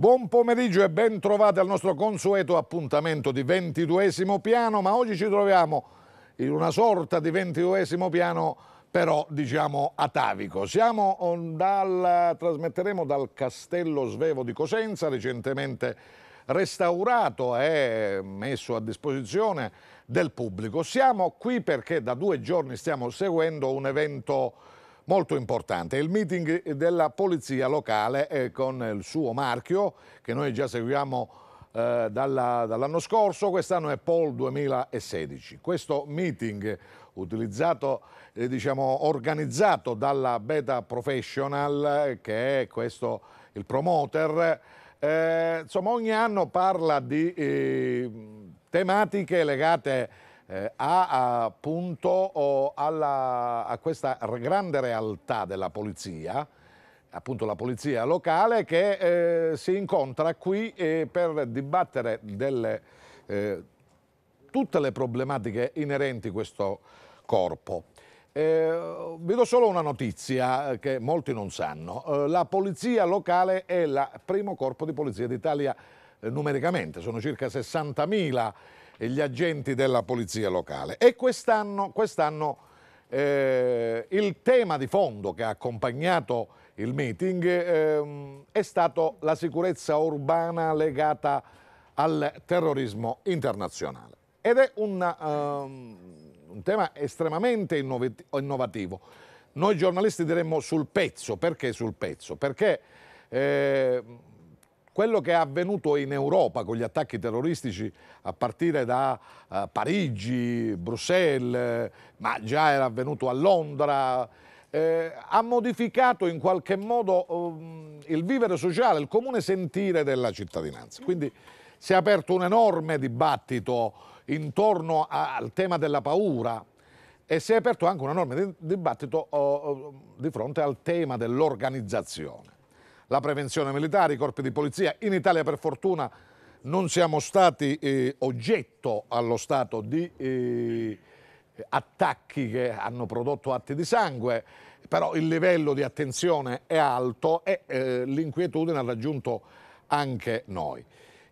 Buon pomeriggio e ben trovati al nostro consueto appuntamento di ventiduesimo piano, ma oggi ci troviamo in una sorta di ventiduesimo piano però diciamo atavico. Siamo mm, dal, trasmetteremo dal Castello Svevo di Cosenza, recentemente restaurato e mm, messo a disposizione del pubblico. Siamo qui perché da due giorni stiamo seguendo un evento molto importante. Il meeting della polizia locale eh, con il suo marchio che noi già seguiamo eh, dall'anno scorso, quest'anno è Pol 2016. Questo meeting utilizzato, eh, diciamo, organizzato dalla Beta Professional, eh, che è questo il promoter, eh, insomma ogni anno parla di eh, tematiche legate eh, a, appunto oh, alla, a questa grande realtà della polizia, appunto la polizia locale che eh, si incontra qui eh, per dibattere delle, eh, tutte le problematiche inerenti a questo corpo. Eh, vi do solo una notizia eh, che molti non sanno. Eh, la polizia locale è il primo corpo di polizia d'Italia eh, numericamente, sono circa 60.000 gli agenti della polizia locale. E quest'anno, quest'anno eh, il tema di fondo che ha accompagnato il meeting eh, è stato la sicurezza urbana legata al terrorismo internazionale. Ed è una, um, ehm, un tema estremamente innovativo. Noi giornalisti diremmo sul pezzo, perché sul pezzo? Perché eh, quello che è avvenuto in Europa con gli attacchi terroristici a partire da eh, Parigi, Bruxelles, ma già era avvenuto a Londra, eh, ha modificato in qualche modo um, il vivere sociale, il comune sentire della cittadinanza. Quindi si è aperto un enorme dibattito intorno a, al tema della paura e si è aperto anche un enorme dibattito oh, oh, di fronte al tema dell'organizzazione la prevenzione militare, i corpi di polizia. In Italia per fortuna non siamo stati eh, oggetto allo Stato di eh, attacchi che hanno prodotto atti di sangue, però il livello di attenzione è alto e eh, l'inquietudine ha raggiunto anche noi.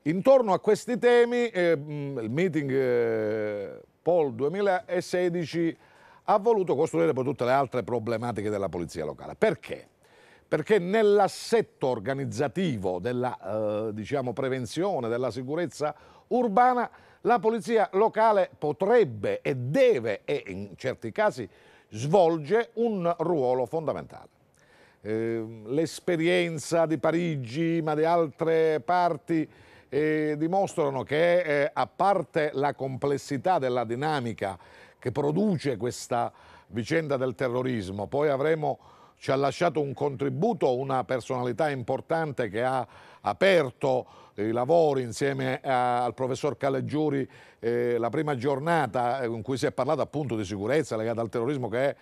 Intorno a questi temi eh, il meeting eh, Pol 2016 ha voluto costruire poi tutte le altre problematiche della polizia locale. Perché? perché nell'assetto organizzativo della eh, diciamo, prevenzione, della sicurezza urbana, la polizia locale potrebbe e deve e in certi casi svolge un ruolo fondamentale. Eh, l'esperienza di Parigi, ma di altre parti, eh, dimostrano che eh, a parte la complessità della dinamica che produce questa vicenda del terrorismo, poi avremo ci ha lasciato un contributo, una personalità importante che ha aperto i lavori insieme a, al professor Calegiuri eh, la prima giornata eh, in cui si è parlato appunto di sicurezza legata al terrorismo che è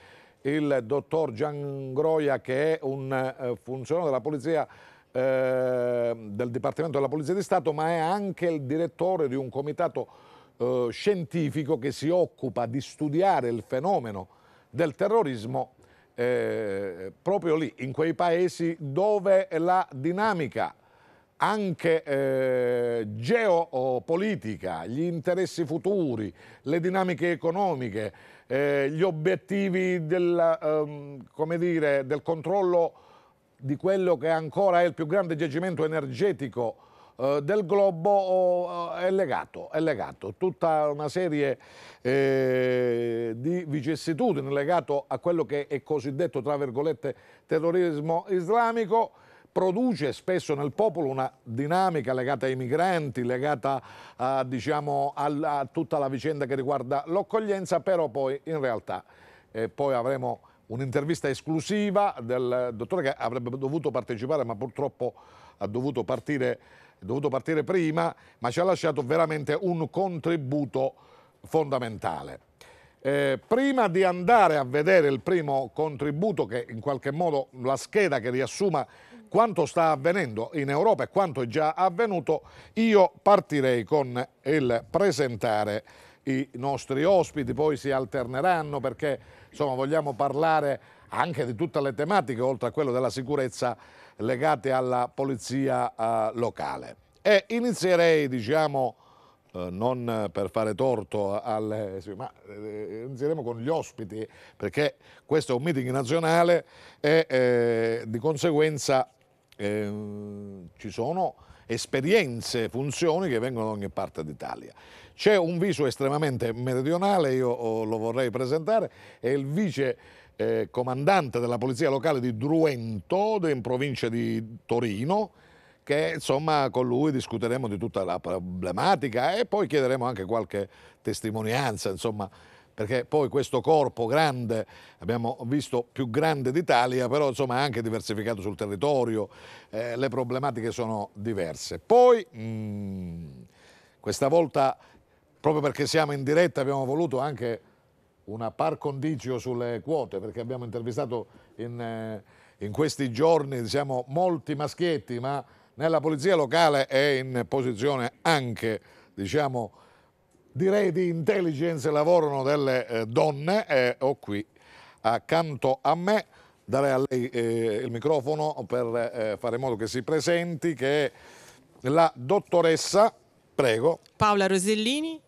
il dottor Gian Groia che è un eh, funzionario della polizia eh, del Dipartimento della Polizia di Stato ma è anche il direttore di un comitato eh, scientifico che si occupa di studiare il fenomeno del terrorismo eh, proprio lì, in quei paesi dove la dinamica anche eh, geopolitica, gli interessi futuri, le dinamiche economiche, eh, gli obiettivi del, ehm, dire, del controllo di quello che ancora è il più grande giacimento energetico eh, del globo oh, è, legato, è legato, tutta una serie eh, di vicissitudini legato a quello che è cosiddetto, tra virgolette, terrorismo islamico produce spesso nel popolo una dinamica legata ai migranti, legata eh, diciamo, alla, a tutta la vicenda che riguarda l'accoglienza, però poi in realtà eh, poi avremo un'intervista esclusiva del dottore che avrebbe dovuto partecipare ma purtroppo ha dovuto partire è dovuto partire prima, ma ci ha lasciato veramente un contributo fondamentale. Eh, prima di andare a vedere il primo contributo, che in qualche modo la scheda che riassuma quanto sta avvenendo in Europa e quanto è già avvenuto, io partirei con il presentare i nostri ospiti, poi si alterneranno perché insomma, vogliamo parlare anche di tutte le tematiche, oltre a quello della sicurezza legate alla polizia eh, locale. E inizierei, diciamo, eh, non per fare torto al... Sì, ma eh, inizieremo con gli ospiti perché questo è un meeting nazionale e eh, di conseguenza eh, ci sono esperienze, funzioni che vengono da ogni parte d'Italia. C'è un viso estremamente meridionale, io oh, lo vorrei presentare, è il vice eh, comandante della polizia locale di Druento, in provincia di Torino, che insomma con lui discuteremo di tutta la problematica e poi chiederemo anche qualche testimonianza, insomma, perché poi questo corpo grande, abbiamo visto più grande d'Italia, però insomma è anche diversificato sul territorio, eh, le problematiche sono diverse. Poi mh, mm, questa volta, proprio perché siamo in diretta, abbiamo voluto anche una par condicio sulle quote, perché abbiamo intervistato in, eh, in questi giorni diciamo, molti maschietti, ma nella polizia locale è in posizione anche, diciamo, direi di intelligence, lavorano delle eh, donne e ho qui accanto a me darei a lei eh, il microfono per eh, fare in modo che si presenti, che è la dottoressa, prego. Paola Rosellini,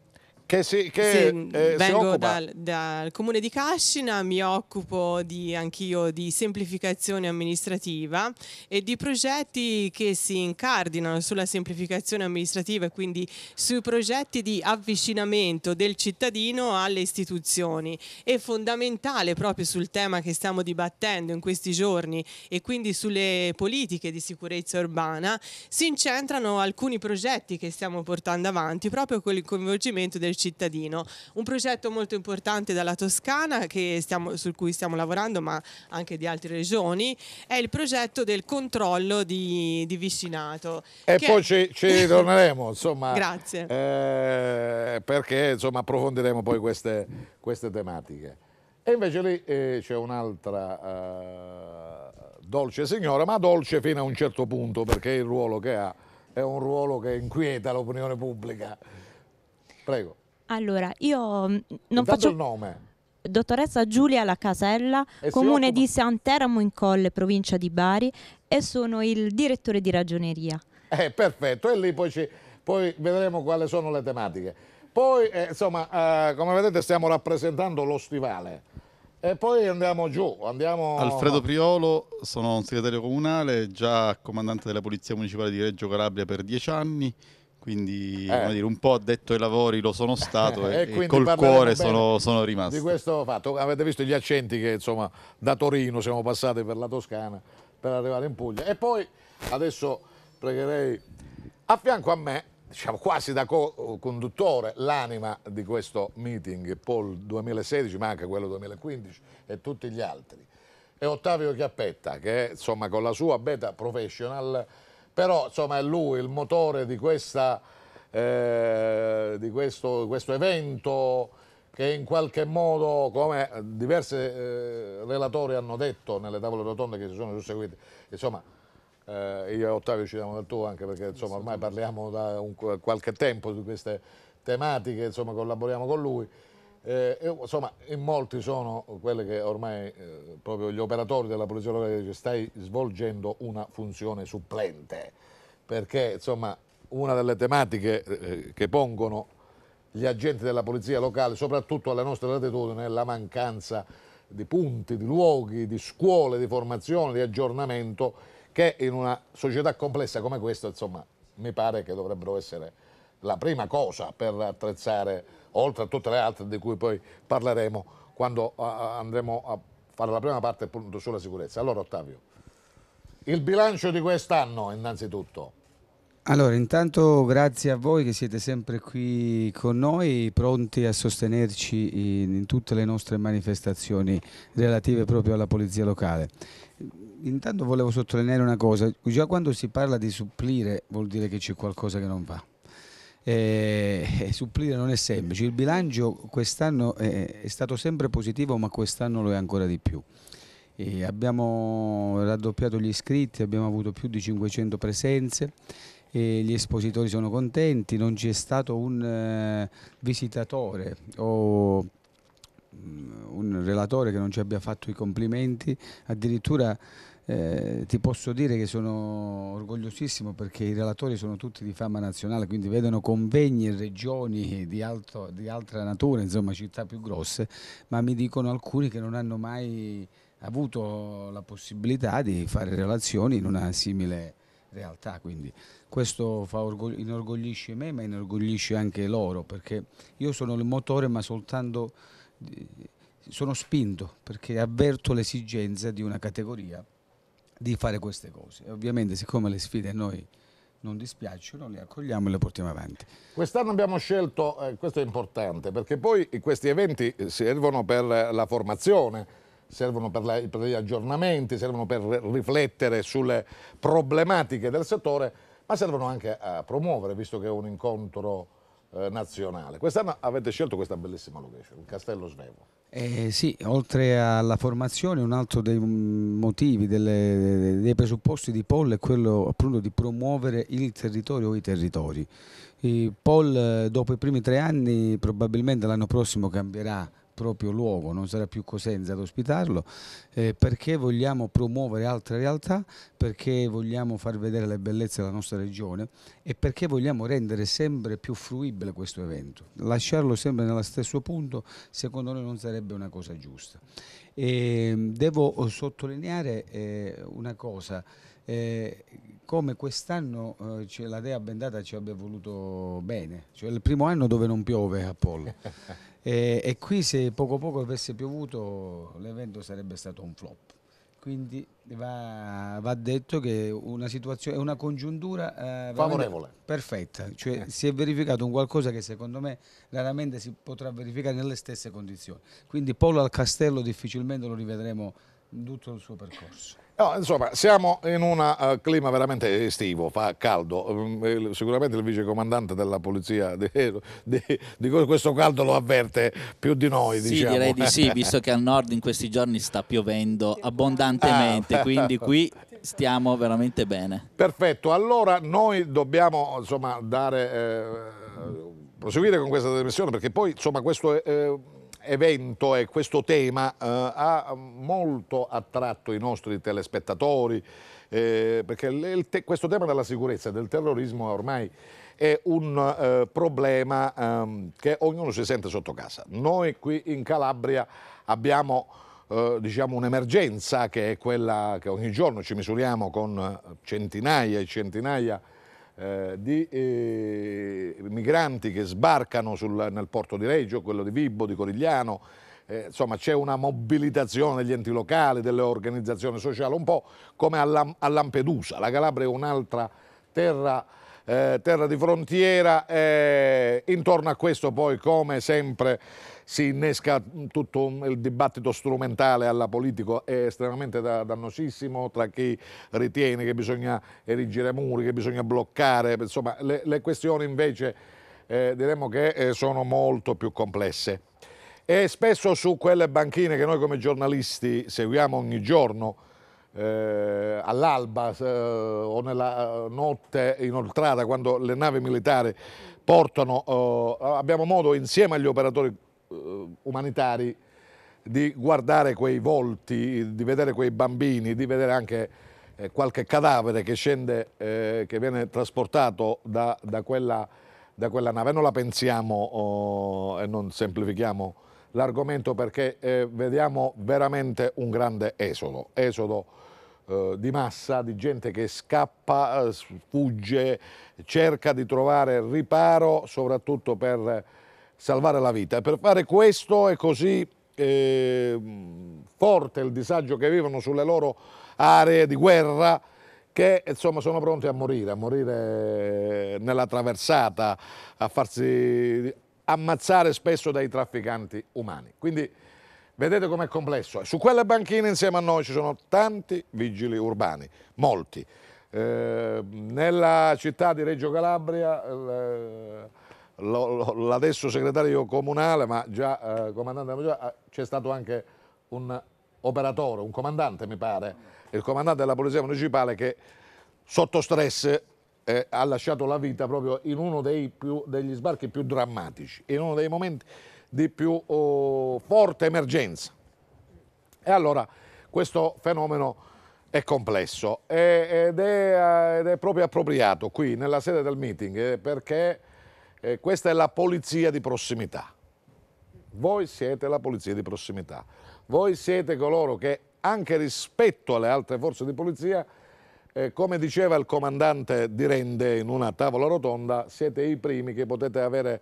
che si, che, sì, eh, vengo dal, dal, comune di Cascina, mi occupo di, anch'io di semplificazione amministrativa e di progetti che si incardinano sulla semplificazione amministrativa e quindi sui progetti di avvicinamento del cittadino alle istituzioni. È fondamentale proprio sul tema che stiamo dibattendo in questi giorni e quindi sulle politiche di sicurezza urbana, si incentrano alcuni progetti che stiamo portando avanti proprio con il coinvolgimento del cittadino. Un progetto molto importante dalla Toscana stiamo, su cui stiamo lavorando ma anche di altre regioni è il progetto del controllo di, di vicinato. E poi è... ci, ci, ritorneremo insomma. Grazie. Eh, perché insomma approfondiremo poi queste, queste tematiche. E invece lì eh, c'è un'altra eh, dolce signora, ma dolce fino a un certo punto, perché il ruolo che ha è un ruolo che inquieta l'opinione pubblica. Prego. Allora, io mm, non Dato faccio... il nome. Dottoressa Giulia La Casella, comune occupa... di Santeramo in Colle, provincia di Bari, e sono il direttore di ragioneria. Eh, perfetto, e lì poi, ci... poi vedremo quali sono le tematiche. Poi, eh, insomma, eh, come vedete stiamo rappresentando lo stivale. E poi andiamo giù, andiamo... Alfredo Priolo, sono un segretario comunale, già comandante della Polizia Municipale di Reggio Calabria per dieci anni, quindi eh. dire, un po' addetto ai lavori lo sono stato e, e, col cuore sono, sono, rimasto. Di questo fatto, avete visto gli accenti che insomma da Torino siamo passati per la Toscana per arrivare in Puglia e poi adesso pregherei a fianco a me, diciamo quasi da co-conduttore, l'anima di questo meeting, Paul 2016 ma anche quello 2015 e tutti gli altri, è Ottavio Chiappetta che insomma con la sua beta professional però insomma è lui il motore di, questa, eh, di questo, questo, evento che in qualche modo, come diversi eh, relatori hanno detto nelle tavole rotonde che si sono susseguite, insomma eh, io e Ottavio ci diamo del tuo anche perché insomma ormai parliamo da un, qualche tempo di queste tematiche, insomma collaboriamo con lui, eh, insomma, in molti sono quelli che ormai eh, proprio gli operatori della polizia locale dice stai svolgendo una funzione supplente, perché insomma una delle tematiche eh, che pongono gli agenti della polizia locale, soprattutto alle nostre latitudini, è la mancanza di punti, di luoghi, di scuole, di formazione, di aggiornamento che in una società complessa come questa, insomma, mi pare che dovrebbero essere la prima cosa per attrezzare oltre a tutte le altre di cui poi parleremo quando andremo a fare la prima parte appunto sulla sicurezza. Allora Ottavio, il bilancio di quest'anno innanzitutto. Allora, intanto grazie a voi che siete sempre qui con noi, pronti a sostenerci in, in, tutte le nostre manifestazioni relative proprio alla polizia locale. Intanto volevo sottolineare una cosa, già quando si parla di supplire vuol dire che c'è qualcosa che non va. Eh, eh, supplire non è semplice. Il bilancio quest'anno è, è, stato sempre positivo, ma quest'anno lo è ancora di più. E abbiamo raddoppiato gli iscritti, abbiamo avuto più di 500 presenze, gli espositori sono contenti, non c'è stato un eh, visitatore o mm, un relatore che non ci abbia fatto i complimenti, addirittura eh, ti posso dire che sono orgogliosissimo perché i relatori sono tutti di fama nazionale, quindi vedono convegni in regioni di, alto, di altra natura, insomma città più grosse, ma mi dicono alcuni che non hanno mai avuto la possibilità di fare relazioni in una simile realtà, quindi questo orgogli inorgoglisce me ma inorgoglisce anche loro perché io sono il motore ma soltanto sono spinto perché avverto l'esigenza di una categoria di fare queste cose. E ovviamente siccome le sfide a noi non dispiacciono, le accogliamo e le portiamo avanti. Quest'anno abbiamo scelto, eh, questo è importante, perché poi questi eventi eh, servono per la formazione, servono per, la, per gli aggiornamenti, servono per riflettere sulle problematiche del settore, ma servono anche a promuovere, visto che è un incontro eh, nazionale. Quest'anno avete scelto questa bellissima location, il Castello Svevo. Eh sì, oltre alla formazione un altro dei motivi, delle, dei presupposti di Paul è quello appunto di promuovere il territorio o i territori. Paul eh, dopo i primi tre anni probabilmente l'anno prossimo cambierà proprio luogo, non sarà più Cosenza ad ospitarlo, eh, perché vogliamo promuovere altre realtà, perché vogliamo far vedere le bellezze della nostra regione e perché vogliamo rendere sempre più fruibile questo evento. Lasciarlo sempre nello stesso punto secondo noi non sarebbe una cosa giusta. E ehm, devo sottolineare eh, una cosa, eh, come quest'anno eh, la Dea Bendata ci abbia voluto bene, cioè il primo anno dove non piove a Apollo. E, e qui se poco poco avesse piovuto l'evento sarebbe stato un flop quindi va, va, detto che una situazione, una congiuntura eh, favorevole, perfetta, cioè eh. si è verificato un qualcosa che secondo me raramente si potrà verificare nelle stesse condizioni. Quindi Polo al Castello difficilmente lo rivedremo in tutto il suo percorso. No, insomma, siamo in un uh, eh, clima veramente estivo, fa caldo. Um, sicuramente il vicecomandante della polizia di, di, di, questo caldo lo avverte più di noi. Sì, diciamo. direi di sì, visto che al nord in questi giorni sta piovendo abbondantemente, ah. quindi qui stiamo veramente bene. Perfetto, allora noi dobbiamo insomma, dare, eh, proseguire con questa trasmissione perché poi insomma, questo è... Eh, evento e questo tema eh, ha molto attratto i nostri telespettatori, eh, perché le, te, questo tema della sicurezza e del terrorismo ormai è un eh, problema ehm, che ognuno si sente sotto casa. Noi qui in Calabria abbiamo eh, diciamo un'emergenza che è quella che ogni giorno ci misuriamo con eh, centinaia e centinaia di eh, di eh, migranti che sbarcano sul, nel porto di Reggio, quello di Vibbo, di Corigliano, eh, insomma c'è una mobilitazione degli enti locali, delle organizzazioni sociali, un po' come a, Lam a Lampedusa. La Calabria è un'altra terra, eh, terra, di frontiera, eh, intorno a questo poi come sempre si innesca tutto il dibattito strumentale alla politica è estremamente da, dannosissimo tra chi ritiene che bisogna erigere muri, che bisogna bloccare, insomma le, le questioni invece eh, diremmo che eh, sono molto più complesse. E spesso su quelle banchine che noi come giornalisti seguiamo ogni giorno, eh, all'alba eh, o nella notte inoltrata, quando le navi militari portano, eh, abbiamo modo insieme agli operatori uh, umanitari di guardare quei volti, di vedere quei bambini, di vedere anche eh, qualche cadavere che scende, eh, che viene trasportato da, da, quella, da, quella, nave. Non la pensiamo oh, e non semplifichiamo l'argomento perché eh, vediamo veramente un grande esodo, esodo eh, di massa, di gente che scappa, eh, fugge, cerca di trovare riparo soprattutto per salvare la vita. E per fare questo è così eh, forte il disagio che vivono sulle loro aree di guerra che insomma sono pronti a morire, a morire nella traversata, a farsi ammazzare spesso dai trafficanti umani. Quindi vedete com'è complesso. Su quelle banchine insieme a noi ci sono tanti vigili urbani, molti. Eh, nella città di Reggio Calabria eh, l'adesso segretario comunale, ma già eh, comandante della eh, c'è stato anche un operatore, un comandante mi pare, il comandante della Polizia Municipale che sotto stress eh, ha lasciato la vita proprio in uno più, degli sbarchi più drammatici, in uno dei momenti di più oh, forte emergenza. E allora questo fenomeno è complesso ed è, eh, ed è proprio appropriato qui nella sede del meeting eh, perché eh, questa è la polizia di prossimità. Voi siete la polizia di prossimità. Voi siete coloro che anche rispetto alle altre forze di polizia, eh, come diceva il comandante di Rende in una tavola rotonda, siete i primi che potete avere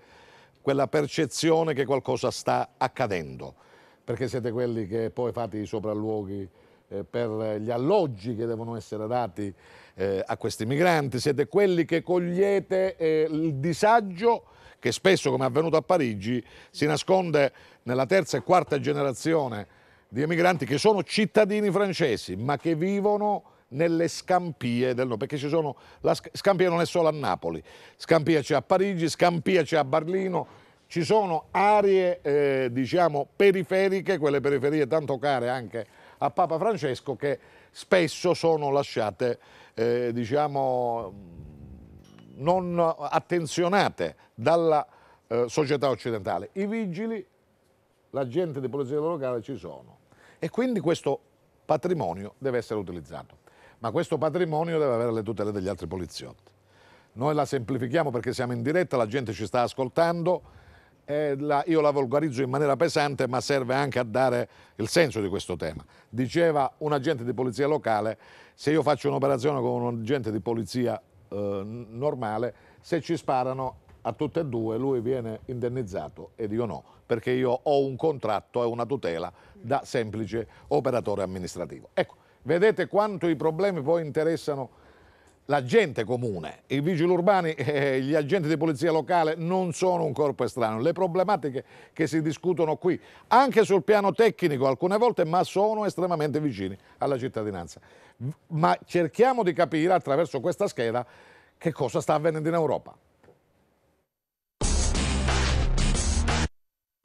quella percezione che qualcosa sta accadendo, perché siete quelli che poi fate i sopralluoghi eh, per gli alloggi che devono essere dati eh, a questi migranti, siete quelli che cogliete eh, il disagio che spesso, come è avvenuto a Parigi, si nasconde nella terza e quarta generazione di emigranti che sono cittadini francesi, ma che vivono nelle scampie del nord, perché ci sono, la scampia non è solo a Napoli, scampia c'è a Parigi, scampia c'è a Berlino, ci sono aree eh, diciamo periferiche, quelle periferie tanto care anche a Papa Francesco, che spesso sono lasciate eh, diciamo, non attenzionate dalla eh, società occidentale. I vigili, l'agente di polizia locale ci sono e quindi questo patrimonio deve essere utilizzato, ma questo patrimonio deve avere le tutele degli altri poliziotti. Noi la semplifichiamo perché siamo in diretta, la gente ci sta ascoltando, la, io la volgarizzo in maniera pesante, ma serve anche a dare il senso di questo tema. Diceva un agente di polizia locale, se io faccio un'operazione con un agente di polizia eh, normale, se ci sparano a tutte e due lui viene indennizzato ed io no, perché io ho un contratto e una tutela da semplice operatore amministrativo. Ecco, vedete quanto i problemi poi interessano l'agente comune, i vigili urbani e eh, gli agenti di polizia locale non sono un corpo estraneo. Le problematiche che si discutono qui, anche sul piano tecnico alcune volte, ma sono estremamente vicini alla cittadinanza. Ma cerchiamo di capire attraverso questa scheda che cosa sta avvenendo in Europa.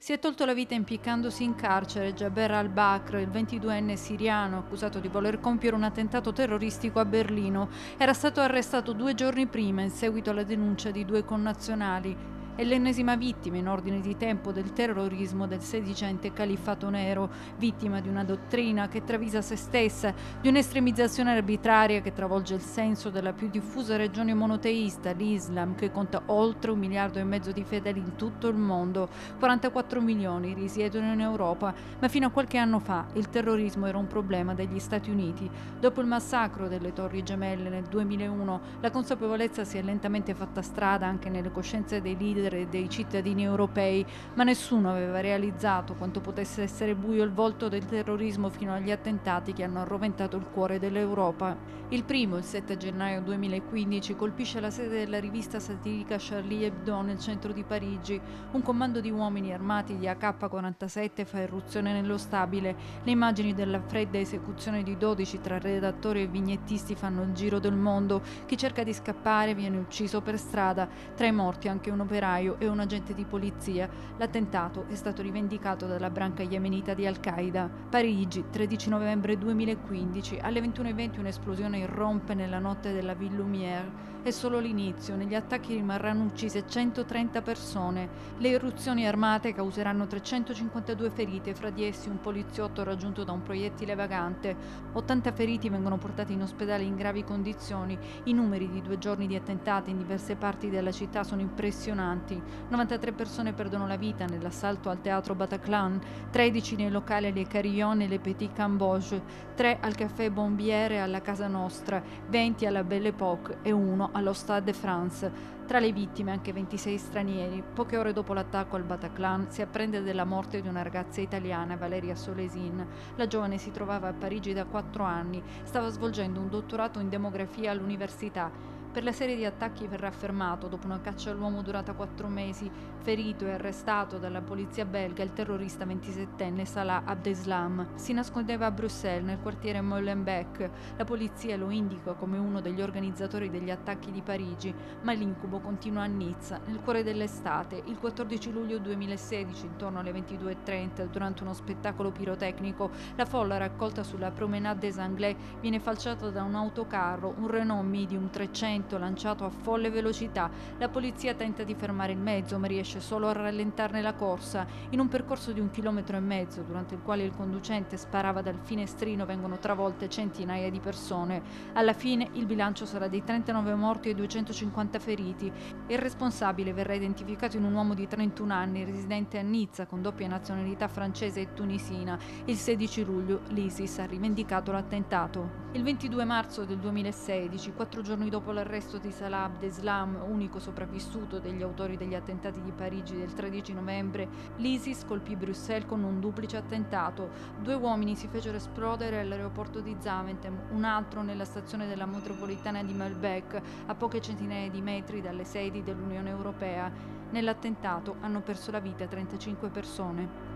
Si è tolto la vita impiccandosi in carcere Jaber al-Bakr, il 22enne siriano accusato di voler compiere un attentato terroristico a Berlino. Era stato arrestato due giorni prima in seguito alla denuncia di due connazionali. È l'ennesima vittima in ordine di tempo del terrorismo del sedicente califfato nero, vittima di una dottrina che travisa se stessa, di un'estremizzazione arbitraria che travolge il senso della più diffusa regione monoteista, l'Islam, che conta oltre un miliardo e mezzo di fedeli in tutto il mondo. 44 milioni risiedono in Europa, ma fino a qualche anno fa il terrorismo era un problema degli Stati Uniti. Dopo il massacro delle Torri Gemelle nel 2001, la consapevolezza si è lentamente fatta strada anche nelle coscienze dei leader polvere dei cittadini europei, ma nessuno aveva realizzato quanto potesse essere buio il volto del terrorismo fino agli attentati che hanno arroventato il cuore dell'Europa. Il primo, il 7 gennaio 2015, colpisce la sede della rivista satirica Charlie Hebdo nel centro di Parigi. Un comando di uomini armati di AK-47 fa irruzione nello stabile. Le immagini della fredda esecuzione di 12 tra redattori e vignettisti fanno il giro del mondo. Chi cerca di scappare viene ucciso per strada. Tra i morti anche un operaio operaio e un agente di polizia, l'attentato è stato rivendicato dalla branca yemenita di Al-Qaeda. Parigi, 13 novembre 2015, alle 21.20 un'esplosione irrompe nella notte della Ville Lumière è solo l'inizio. Negli attacchi rimarranno uccise 130 persone. Le irruzioni armate causeranno 352 ferite, fra di essi un poliziotto raggiunto da un proiettile vagante. 80 feriti vengono portati in ospedale in gravi condizioni. I numeri di due giorni di attentati in diverse parti della città sono impressionanti. 93 persone perdono la vita nell'assalto al teatro Bataclan, 13 nei locali Le Carillon e Le Petit Cambodge, 3 al caffè Bombiere alla Casa Nostra, 20 alla Belle Époque e 1 allo Stade de France. Tra le vittime anche 26 stranieri. Poche ore dopo l'attacco al Bataclan si apprende della morte di una ragazza italiana, Valeria Solesin. La giovane si trovava a Parigi da 4 anni, stava svolgendo un dottorato in demografia all'università per la serie di attacchi verrà fermato dopo una caccia all'uomo durata quattro mesi, ferito e arrestato dalla polizia belga il terrorista 27enne Salah Abdeslam. Si nascondeva a Bruxelles, nel quartiere Molenbeek. La polizia lo indica come uno degli organizzatori degli attacchi di Parigi, ma l'incubo continua a Nizza, nel cuore dell'estate, il 14 luglio 2016, intorno alle 22.30, durante uno spettacolo pirotecnico. La folla raccolta sulla Promenade des Anglais viene falciata da un autocarro, un Renault Medium 300 rapimento lanciato a folle velocità. La polizia tenta di fermare il mezzo, ma riesce solo a rallentarne la corsa. In un percorso di un chilometro e mezzo, durante il quale il conducente sparava dal finestrino, vengono travolte centinaia di persone. Alla fine il bilancio sarà di 39 morti e 250 feriti. Il responsabile verrà identificato in un uomo di 31 anni, residente a Nizza, con doppia nazionalità francese e tunisina. Il 16 luglio l'ISIS ha rivendicato l'attentato. Il 22 marzo del 2016, quattro giorni dopo l'arresto di Salah Abdeslam, unico sopravvissuto degli autori degli attentati di Parigi del 13 novembre, l'ISIS colpì Bruxelles con un duplice attentato. Due uomini si fecero esplodere all'aeroporto di Zaventem, un altro nella stazione della metropolitana di Malbec, a poche centinaia di metri dalle sedi dell'Unione Europea. Nell'attentato hanno perso la vita 35 persone.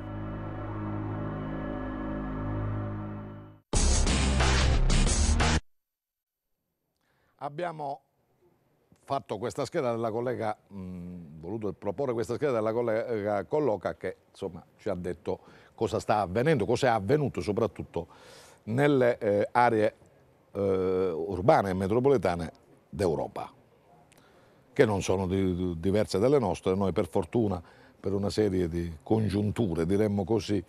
Abbiamo fatto questa scheda della collega, mh, voluto proporre questa scheda della collega Colloca che insomma ci ha detto cosa sta avvenendo, cosa è avvenuto soprattutto nelle eh, aree eh, urbane e metropolitane d'Europa, che non sono di, di, diverse dalle nostre, noi per fortuna per una serie di congiunture, diremmo così,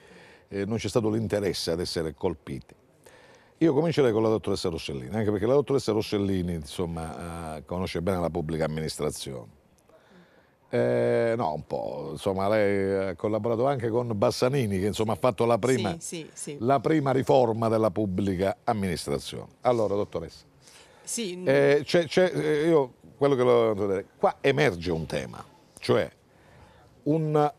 eh, non c'è stato l'interesse ad essere colpiti. Io comincerei con la dottoressa Rossellini, anche perché la dottoressa Rossellini insomma, eh, conosce bene la pubblica amministrazione. Eh, no, un po', insomma, lei ha collaborato anche con Bassanini che insomma, ha fatto la prima, sì, sì, sì. la prima riforma della pubblica amministrazione. Allora, dottoressa, sì. Eh, c è, eh, io quello che volevo dire, qua emerge un tema, cioè un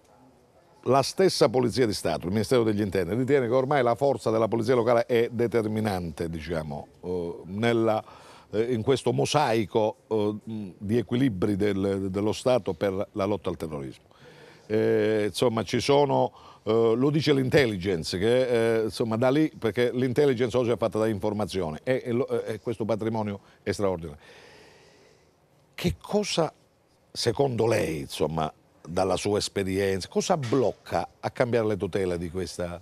la stessa Polizia di Stato, il Ministero degli Interni, ritiene che ormai la forza della Polizia locale è determinante diciamo, eh, nella, eh, in questo mosaico eh, di equilibri del, dello Stato per la lotta al terrorismo. insomma, ci sono, lo dice l'intelligence, che insomma, da lì, perché l'intelligence oggi è fatta da informazione e, e, e questo patrimonio è straordinario. Che cosa, secondo lei, insomma, dalla sua esperienza, cosa blocca a cambiare le tutele di questa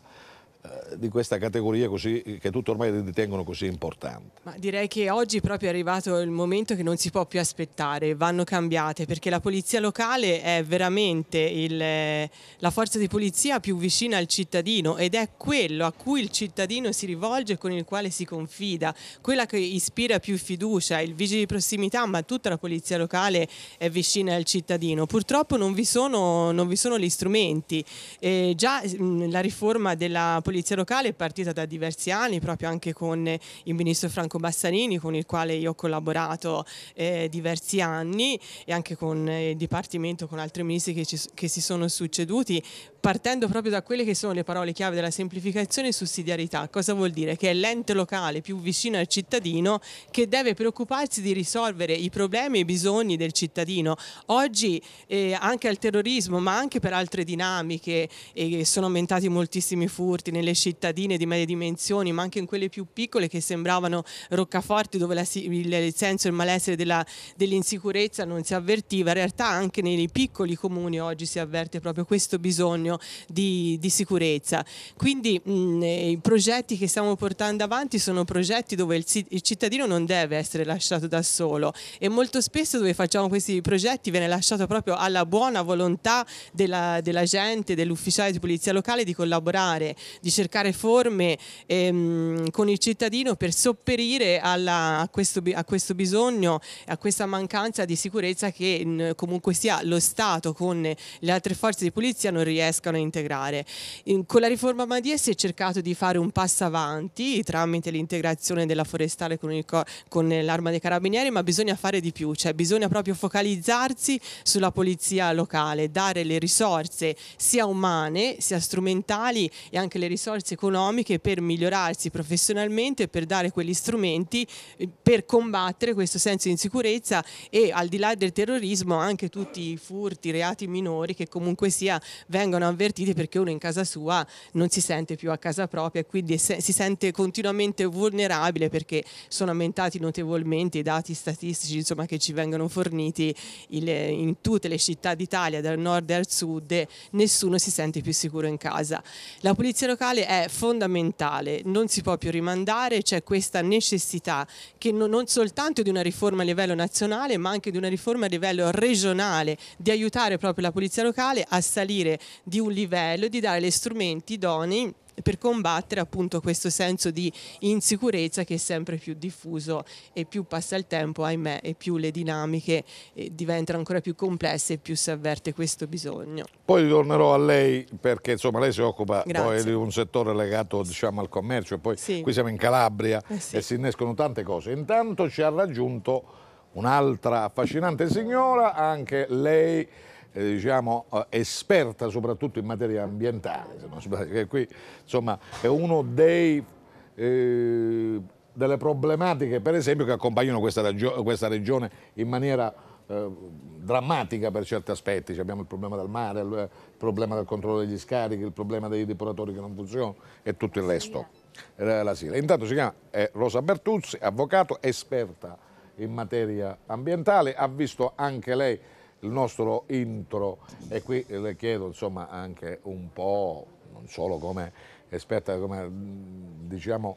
eh, di questa categoria così, che tutti ormai ritengono così importante. Ma direi che oggi proprio è arrivato il momento che non si può più aspettare, vanno cambiate perché la polizia locale è veramente il, eh, la forza di polizia più vicina al cittadino ed è quello a cui il cittadino si rivolge con il quale si confida, quella che ispira più fiducia, il vigile di prossimità ma tutta la polizia locale è vicina al cittadino. Purtroppo non vi sono, non vi sono gli strumenti, eh, già mh, mm, la riforma della polizia polizia locale è partita da diversi anni, proprio anche con eh, il ministro Franco Bassanini, con il quale io ho collaborato eh, diversi anni e anche con eh, il Dipartimento, con altri ministri che, ci, che si sono succeduti, partendo proprio da quelle che sono le parole chiave della semplificazione e sussidiarietà. Cosa vuol dire? Che è l'ente locale più vicino al cittadino che deve preoccuparsi di risolvere i problemi e i bisogni del cittadino. Oggi eh, anche al terrorismo, ma anche per altre dinamiche, eh, sono aumentati moltissimi furti nelle cittadine di medie dimensioni, ma anche in quelle più piccole che sembravano roccaforti dove la, il senso e il malessere dell'insicurezza non si avvertiva. In realtà anche nei piccoli comuni oggi si avverte proprio questo bisogno di, di sicurezza. Quindi mh, mm, eh, i progetti che stiamo portando avanti sono progetti dove il, il, cittadino non deve essere lasciato da solo e molto spesso dove facciamo questi progetti viene lasciato proprio alla buona volontà della, della gente, dell'ufficiale di polizia locale di collaborare, di cercare forme ehm, con il cittadino per sopperire alla, a, questo, a, questo, bisogno, a questa mancanza di sicurezza che mh, mm, comunque sia lo Stato con le altre forze di polizia non riesce riescano a integrare. In, con la riforma Madia si è cercato di fare un passo avanti tramite l'integrazione della forestale con, con l'arma dei carabinieri, ma bisogna fare di più, cioè bisogna proprio focalizzarsi sulla polizia locale, dare le risorse sia umane sia strumentali e anche le risorse economiche per migliorarsi professionalmente, per dare quegli strumenti eh, per combattere questo senso di insicurezza e al di là del terrorismo anche tutti i furti, i reati minori che comunque sia vengono vengono avvertiti perché uno in casa sua non si sente più a casa propria e quindi si sente continuamente vulnerabile perché sono aumentati notevolmente i dati statistici insomma, che ci vengono forniti in tutte le città d'Italia, dal nord al sud, nessuno si sente più sicuro in casa. La polizia locale è fondamentale, non si può più rimandare, c'è questa necessità che non soltanto di una riforma a livello nazionale ma anche di una riforma a livello regionale, di aiutare proprio la polizia locale a salire di di un livello, di dare gli strumenti idonei per combattere appunto questo senso di insicurezza che è sempre più diffuso e più passa il tempo, ahimè, e più le dinamiche eh, diventano ancora più complesse e più si avverte questo bisogno. Poi ritornerò a lei perché insomma lei si occupa di un settore legato diciamo al commercio, poi sì. qui siamo in Calabria eh sì. e si innescono tante cose. Intanto ci ha raggiunto un'altra affascinante signora, anche lei eh, diciamo, eh, esperta soprattutto in materia ambientale, se non sbaglio, che qui insomma, è uno dei... Eh, delle problematiche per esempio che accompagnano questa, questa regione in maniera eh, drammatica per certi aspetti, cioè abbiamo il problema del mare, il problema del controllo degli scarichi, il problema dei depuratori che non funzionano e tutto il resto. la sigla. Intanto si chiama Rosa Bertuzzi, avvocato, esperta in materia ambientale, ha visto anche lei il nostro intro e qui le chiedo insomma anche un po', non solo come esperta, come mm, diciamo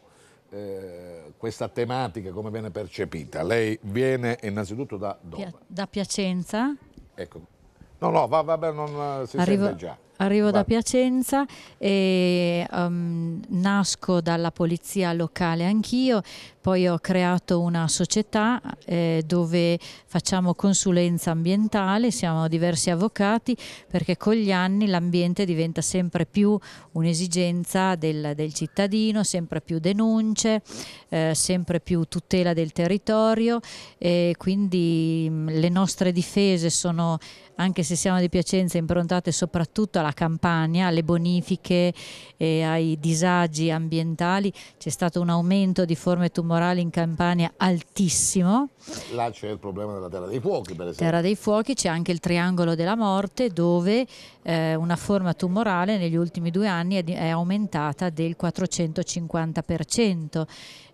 eh, questa tematica come viene percepita? Lei viene innanzitutto da dove? Da Piacenza. Ecco. No, no, va, bene, non eh, si Arrivo... già. Arrivo da Piacenza e um, nasco dalla polizia locale anch'io, poi ho creato una società eh, dove facciamo consulenza ambientale, siamo diversi avvocati perché con gli anni l'ambiente diventa sempre più un'esigenza del, del, cittadino, sempre più denunce, eh, sempre più tutela del territorio e quindi mh, mm, le nostre difese sono anche se siamo di Piacenza, improntate soprattutto alla campagna, alle bonifiche e eh, ai disagi ambientali. C'è stato un aumento di forme tumorali in campagna altissimo. Là c'è il problema della Terra dei Fuochi, per esempio. Terra dei Fuochi c'è anche il triangolo della morte dove eh, una forma tumorale negli ultimi due anni è, è aumentata del 450%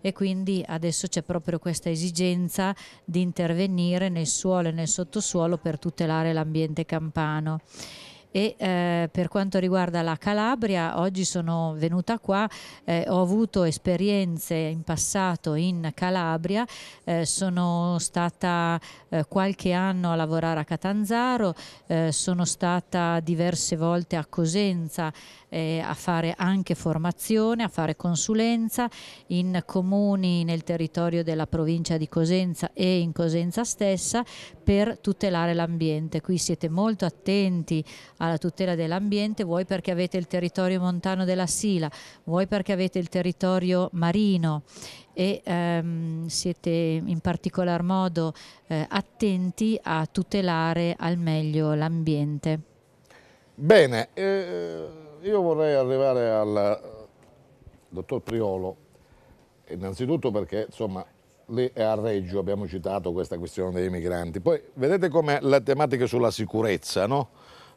e quindi adesso c'è proprio questa esigenza di intervenire nel suolo e nel sottosuolo per tutelare l'ambiente campano. E, eh, per quanto riguarda la Calabria, oggi sono venuta qua, eh, ho avuto esperienze in passato in Calabria, eh, sono stata eh, qualche anno a lavorare a Catanzaro, eh, sono stata diverse volte a Cosenza, eh, a fare anche formazione, a fare consulenza in comuni nel territorio della provincia di Cosenza e in Cosenza stessa per tutelare l'ambiente. Qui siete molto attenti alla tutela dell'ambiente, vuoi perché avete il territorio montano della Sila, vuoi perché avete il territorio marino e ehm, siete in particolar modo eh, attenti a tutelare al meglio l'ambiente. Bene, eh io vorrei arrivare al eh, dottor Priolo, innanzitutto perché insomma lì a Reggio abbiamo citato questa questione dei migranti, poi vedete come la tematica sulla sicurezza, no?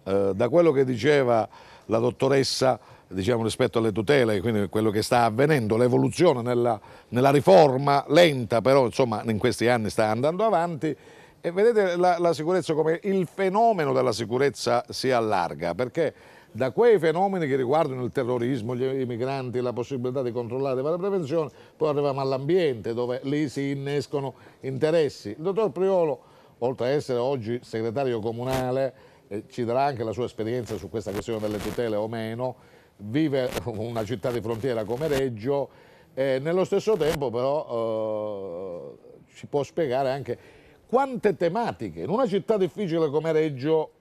eh, da quello che diceva la dottoressa diciamo, rispetto alle tutele, quindi quello che sta avvenendo, l'evoluzione nella, nella, riforma lenta, però insomma in questi anni sta andando avanti. E vedete la, la sicurezza come il fenomeno della sicurezza si allarga, perché da quei fenomeni che riguardano il terrorismo, gli immigranti, la possibilità di controllare per la prevenzione, poi arriviamo all'ambiente dove lì si innescono interessi. Il dottor Priolo, oltre a essere oggi segretario comunale, eh, ci darà anche la sua esperienza su questa questione delle tutele o meno, vive una città di frontiera come Reggio, eh, nello stesso tempo però eh, ci può spiegare anche quante tematiche in una città difficile come Reggio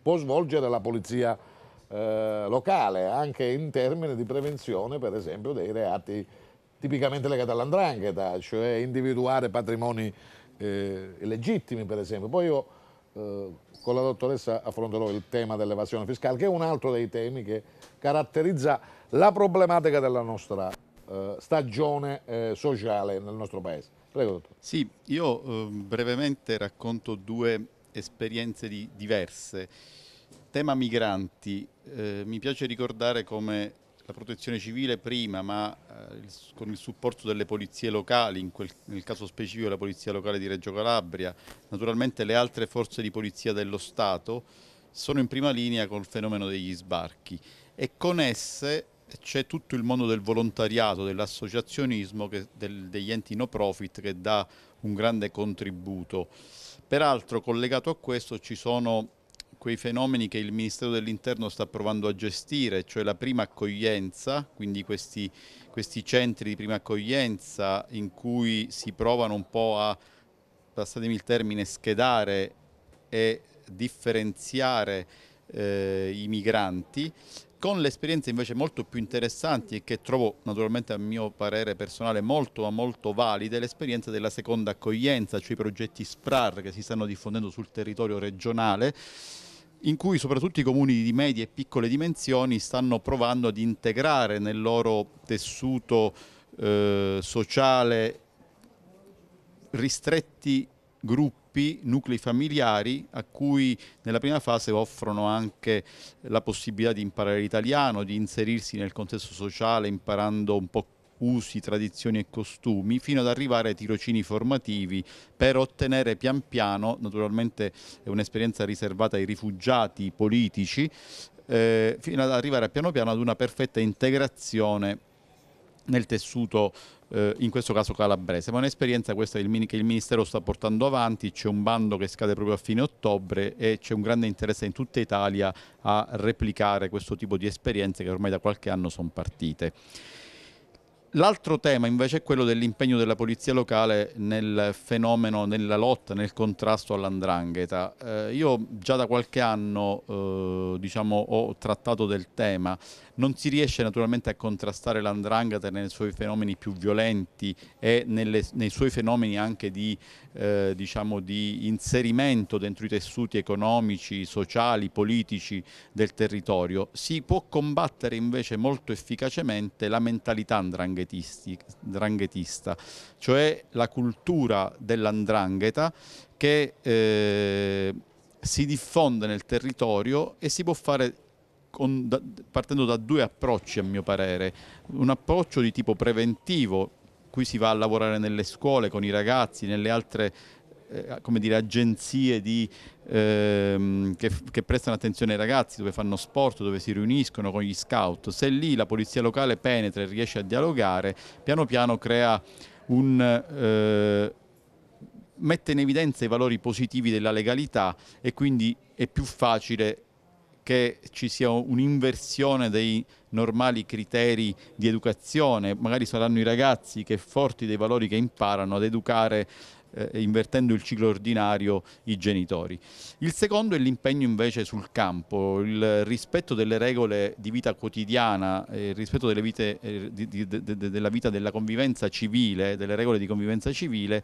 può svolgere la polizia eh, locale, anche in termini di prevenzione per esempio dei reati tipicamente legati all'andrangheta, cioè individuare patrimoni eh, illegittimi per esempio. Poi io eh, con la dottoressa affronterò il tema dell'evasione fiscale, che è un altro dei temi che caratterizza la problematica della nostra eh, stagione eh, sociale nel nostro paese. Prego, dottor. Sì, io eh, brevemente racconto due esperienze di, diverse tema migranti, eh, mi piace ricordare come la protezione civile prima, ma eh, il, con il supporto delle polizie locali, quel, nel caso specifico la polizia locale di Reggio Calabria, naturalmente le altre forze di polizia dello Stato, sono in prima linea col fenomeno degli sbarchi e con esse c'è tutto il mondo del volontariato, dell'associazionismo, del, degli enti no profit che dà un grande contributo. Peraltro collegato a questo ci sono quei fenomeni che il Ministero dell'Interno sta provando a gestire, cioè la prima accoglienza, quindi questi, questi centri di prima accoglienza in cui si provano un po' a, passatemi il termine, schedare e differenziare eh, i migranti con le esperienze invece molto più interessanti e che trovo naturalmente a mio parere personale molto ma molto valide l'esperienza della seconda accoglienza, cioè i progetti SPRAR che si stanno diffondendo sul territorio regionale in cui soprattutto i comuni di medie e piccole dimensioni stanno provando ad integrare nel loro tessuto eh, sociale ristretti gruppi, nuclei familiari a cui nella prima fase offrono anche la possibilità di imparare l'italiano, di inserirsi nel contesto sociale imparando un po' usi, tradizioni e costumi, fino ad arrivare ai tirocini formativi per ottenere pian piano, naturalmente è un'esperienza riservata ai rifugiati politici, eh, fino ad arrivare piano piano ad una perfetta integrazione nel tessuto eh, in questo caso calabrese, ma è un'esperienza questa che il Ministero sta portando avanti, c'è un bando che scade proprio a fine ottobre e c'è un grande interesse in tutta Italia a replicare questo tipo di esperienze che ormai da qualche anno sono partite. L'altro tema invece è quello dell'impegno della polizia locale nel fenomeno, nella lotta, nel contrasto all'andrangheta. Eh, io già da qualche anno eh, diciamo, ho trattato del tema non si riesce naturalmente a contrastare l'andrangheta nei suoi fenomeni più violenti e nelle, nei suoi fenomeni anche di, eh, diciamo di inserimento dentro i tessuti economici, sociali, politici del territorio, si può combattere invece molto efficacemente la mentalità andranghetista, cioè la cultura dell'andrangheta che eh, si diffonde nel territorio e si può fare con, da, partendo da due approcci a mio parere, un approccio di tipo preventivo, qui si va a lavorare nelle scuole con i ragazzi, nelle altre eh, come dire, agenzie di, ehm, che, che, prestano attenzione ai ragazzi, dove fanno sport, dove si riuniscono con gli scout. Se lì la polizia locale penetra e riesce a dialogare, piano piano crea un... Eh, mette in evidenza i valori positivi della legalità e quindi è più facile che ci sia un'inversione dei normali criteri di educazione, magari saranno i ragazzi che forti dei valori che imparano ad educare eh, invertendo il ciclo ordinario i genitori. Il secondo è l'impegno invece sul campo, il rispetto delle regole di vita quotidiana, eh, il rispetto delle vite, eh, di, di, de, de, della vita della convivenza civile, delle regole di convivenza civile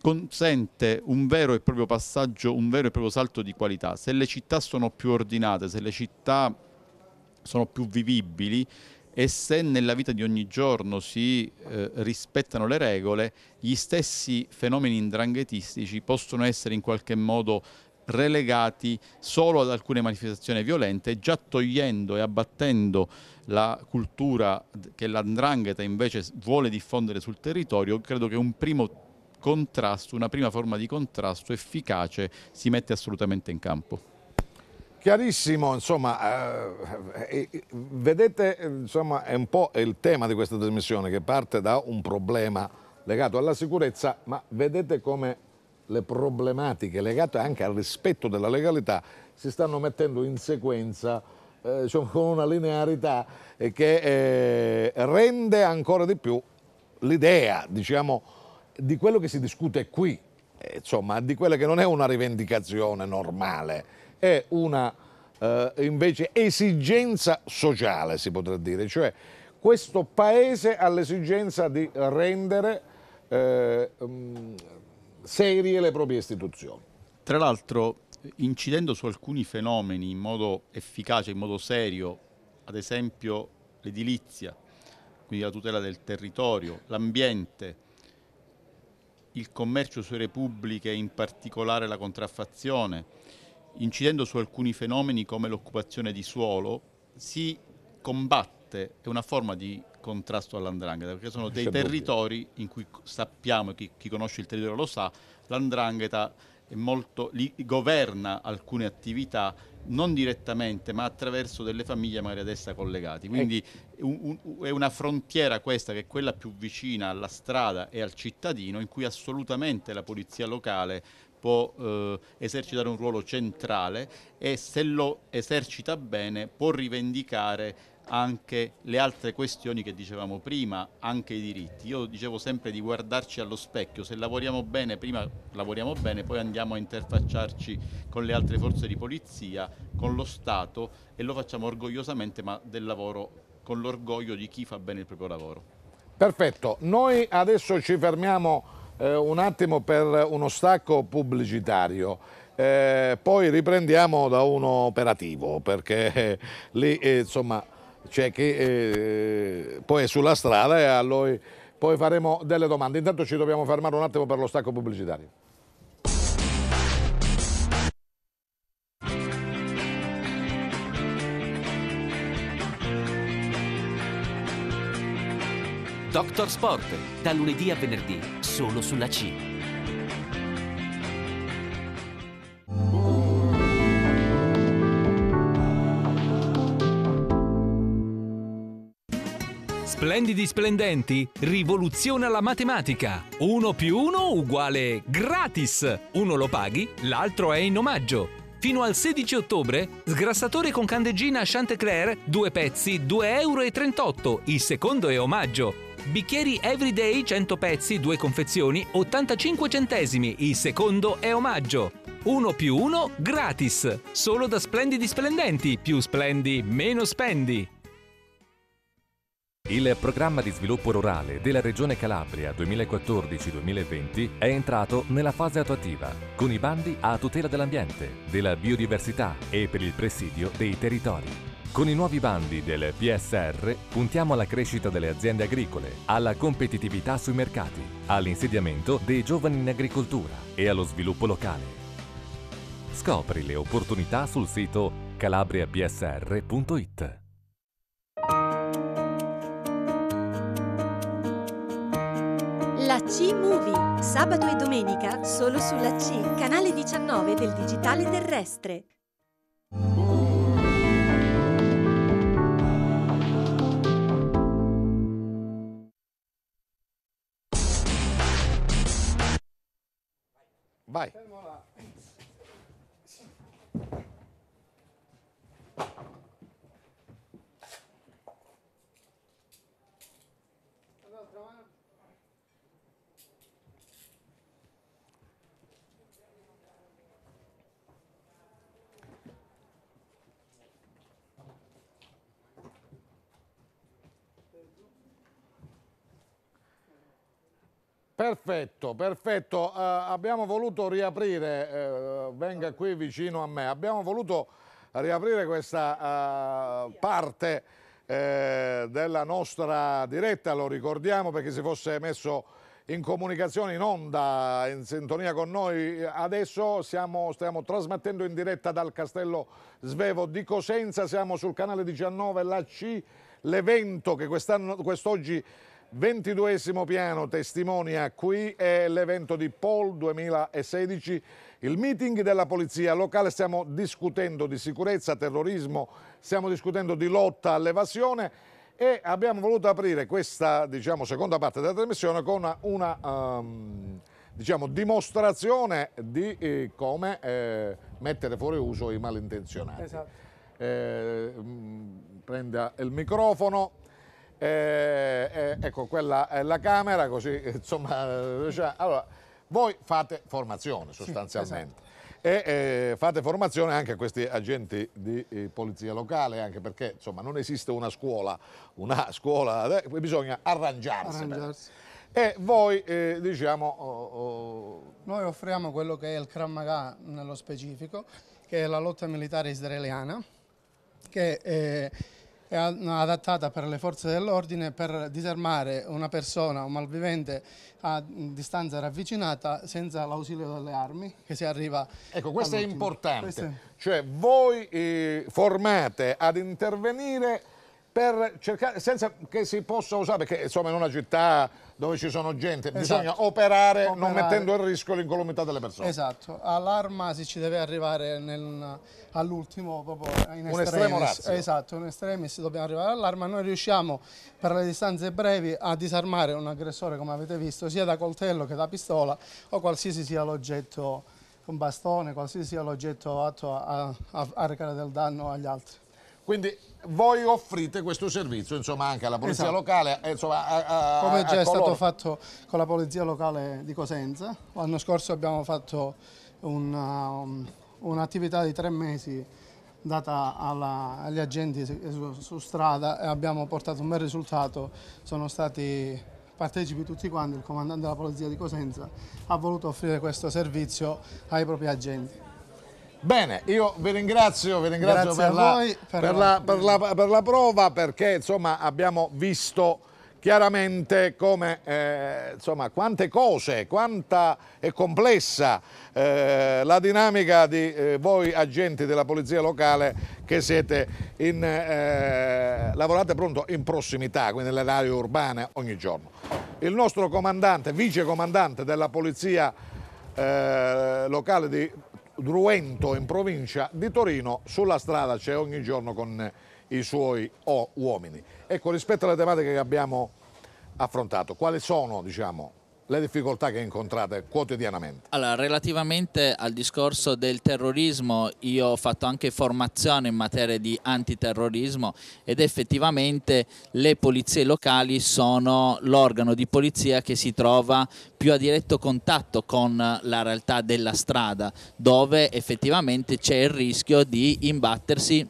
consente un vero e proprio passaggio, un vero e proprio salto di qualità. Se le città sono più ordinate, se le città sono più vivibili e se nella vita di ogni giorno si eh, rispettano le regole, gli stessi fenomeni indranghetistici possono essere in qualche modo relegati solo ad alcune manifestazioni violente, già togliendo e abbattendo la cultura che l'andrangheta invece vuole diffondere sul territorio, credo che un primo contrasto, una prima forma di contrasto efficace si mette assolutamente in campo. Chiarissimo, insomma, eh, eh, eh, vedete, insomma, è un po' il tema di questa trasmissione che parte da un problema legato alla sicurezza, ma vedete come le problematiche legate anche al rispetto della legalità si stanno mettendo in sequenza eh, diciamo, con una linearità che eh, rende ancora di più l'idea, diciamo, di quello che si discute qui, eh, insomma, di quella che non è una rivendicazione normale, è una eh, invece esigenza sociale, si potrà dire, cioè questo paese ha l'esigenza di rendere eh, mm, serie le proprie istituzioni. Tra l'altro, incidendo su alcuni fenomeni in modo efficace, in modo serio, ad esempio l'edilizia, quindi la tutela del territorio, l'ambiente, il commercio su repubbliche, in particolare la contraffazione, incidendo su alcuni fenomeni come l'occupazione di suolo, si combatte, è una forma di contrasto all'andrangheta, perché sono dei territori in cui sappiamo, chi, chi conosce il territorio lo sa, l'andrangheta molto, li, governa alcune attività non direttamente ma attraverso delle famiglie magari ad essa collegate. Quindi ecco. è una frontiera questa che è quella più vicina alla strada e al cittadino in cui assolutamente la polizia locale può eh, esercitare un ruolo centrale e se lo esercita bene può rivendicare anche le altre questioni che dicevamo prima, anche i diritti. Io dicevo sempre di guardarci allo specchio, se lavoriamo bene, prima lavoriamo bene, poi andiamo a interfacciarci con le altre forze di polizia, con lo Stato e lo facciamo orgogliosamente, ma del lavoro con l'orgoglio di chi fa bene il proprio lavoro. Perfetto, noi adesso ci fermiamo eh, un attimo per uno stacco pubblicitario. Eh, poi riprendiamo da uno operativo perché eh, lì eh, insomma cioè che eh, poi è sulla strada e a lui poi faremo delle domande. Intanto ci dobbiamo fermare un attimo per lo stacco pubblicitario. Doctor Sport, da lunedì a venerdì, solo sulla Cina. Splendidi splendenti, rivoluziona la matematica. 1 più 1 uguale gratis. Uno lo paghi, l'altro è in omaggio. Fino al 16 ottobre, sgrassatore con candeggina Chantecler, due pezzi, 2,38 euro. Il secondo è omaggio. Bicchieri Everyday 100 pezzi, due confezioni, 85 centesimi. Il secondo è omaggio. 1 più 1 gratis. Solo da splendidi splendenti. Più splendi, meno spendi. Il programma di sviluppo rurale della Regione Calabria 2014-2020 è entrato nella fase attuativa, con i bandi a tutela dell'ambiente, della biodiversità e per il presidio dei territori. Con i nuovi bandi del PSR puntiamo alla crescita delle aziende agricole, alla competitività sui mercati, all'insediamento dei giovani in agricoltura e allo sviluppo locale. Scopri le opportunità sul sito calabriapsr.it. La C-Movie, sabato e domenica solo sulla C, canale 19 del digitale terrestre. Vai. Perfetto, perfetto. Uh, abbiamo voluto riaprire, uh, venga qui vicino a me, abbiamo voluto riaprire questa uh, parte della nostra diretta, lo ricordiamo perché si fosse messo in comunicazione, in onda, in sintonia con noi. Adesso siamo, stiamo trasmettendo in diretta dal Castello Svevo di Cosenza, siamo sul canale 19, la C, l'evento che quest'oggi quest 22 piano testimonia qui è l'evento di Paul 2016, il meeting della polizia locale. Stiamo discutendo di sicurezza, terrorismo, stiamo discutendo di lotta all'evasione e abbiamo voluto aprire questa diciamo, seconda parte della trasmissione con una um, diciamo, dimostrazione di eh, come eh, mettere fuori uso i malintenzionati. Esatto. Eh, mm, prenda il microfono eh, eh, ecco, quella è la camera, così insomma... Cioè, allora, voi fate formazione sostanzialmente. Sì, esatto. E eh, fate formazione anche a questi agenti di eh, polizia locale, anche perché insomma non esiste una scuola, una scuola, eh, bisogna arrangiarsi. arrangiarsi. E voi eh, diciamo... Oh, oh... Noi offriamo quello che è il Krav nello specifico, che è la lotta militare israeliana, che è adattata per le forze dell'ordine per disarmare una persona, un malvivente a distanza ravvicinata senza l'ausilio delle armi che si arriva Ecco, questo è importante, questo è... cioè voi eh, formate ad intervenire per cercare, senza che si possa usare, perché insomma in una città dove ci sono gente, esatto. bisogna operare, operare, non mettendo a rischio l'incolumità delle persone. Esatto, all'arma si ci deve arrivare all'ultimo, proprio in un estremo razio. Esatto, in estremis dobbiamo arrivare all'arma, noi riusciamo per le distanze brevi a disarmare un aggressore come avete visto, sia da coltello che da pistola o qualsiasi sia l'oggetto, un bastone, qualsiasi sia l'oggetto atto a, a, a recare del danno agli altri. Quindi voi offrite questo servizio insomma, anche alla polizia esatto. locale. Eh, insomma, a, a, Come già è coloro. stato fatto con la polizia locale di Cosenza. L'anno scorso abbiamo fatto um, un'attività un, un di tre mesi data alla, agli agenti su, su, strada e abbiamo portato un bel risultato. Sono stati partecipi tutti quanti, il comandante della polizia di Cosenza ha voluto offrire questo servizio ai propri agenti. Bene, io vi ringrazio, vi ringrazio per la, voi, per, per, la, la, mm. per, la, prova perché insomma, abbiamo visto chiaramente come, eh, insomma, quante cose, quanta è complessa eh, la dinamica di eh, voi agenti della polizia locale che siete in, eh, lavorate pronto in prossimità, quindi nelle aree urbane ogni giorno. Il nostro comandante, vice comandante della polizia eh, locale di Druento in provincia di Torino, sulla strada c'è ogni giorno con i suoi uomini. Ecco, rispetto alle tematiche che abbiamo affrontato, quali sono diciamo, le difficoltà che incontrate quotidianamente? Allora, relativamente al discorso del terrorismo, io ho fatto anche formazione in materia di antiterrorismo ed effettivamente le polizie locali sono l'organo di polizia che si trova più a diretto contatto con la realtà della strada, dove effettivamente c'è il rischio di imbattersi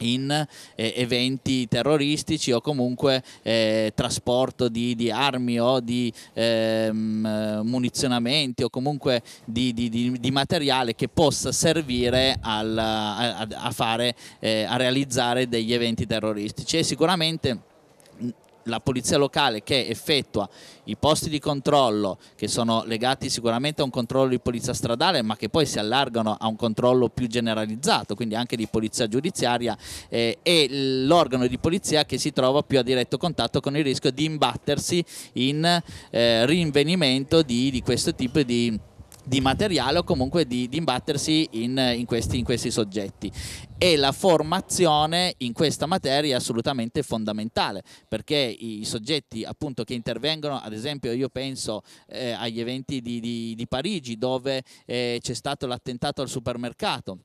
in eh, eventi terroristici o comunque eh, trasporto di, di, armi o di ehm, munizionamenti o comunque di, di, di, materiale che possa servire al, a, a, fare, eh, a realizzare degli eventi terroristici e sicuramente la polizia locale che effettua i posti di controllo che sono legati sicuramente a un controllo di polizia stradale ma che poi si allargano a un controllo più generalizzato quindi anche di polizia giudiziaria eh, e l'organo di polizia che si trova più a diretto contatto con il rischio di imbattersi in eh, rinvenimento di, di questo tipo di di materiale o comunque di, di imbattersi in, in, questi, in questi soggetti. E la formazione in questa materia è assolutamente fondamentale perché i soggetti appunto che intervengono, ad esempio io penso eh, agli eventi di, di, di Parigi dove eh, c'è stato l'attentato al supermercato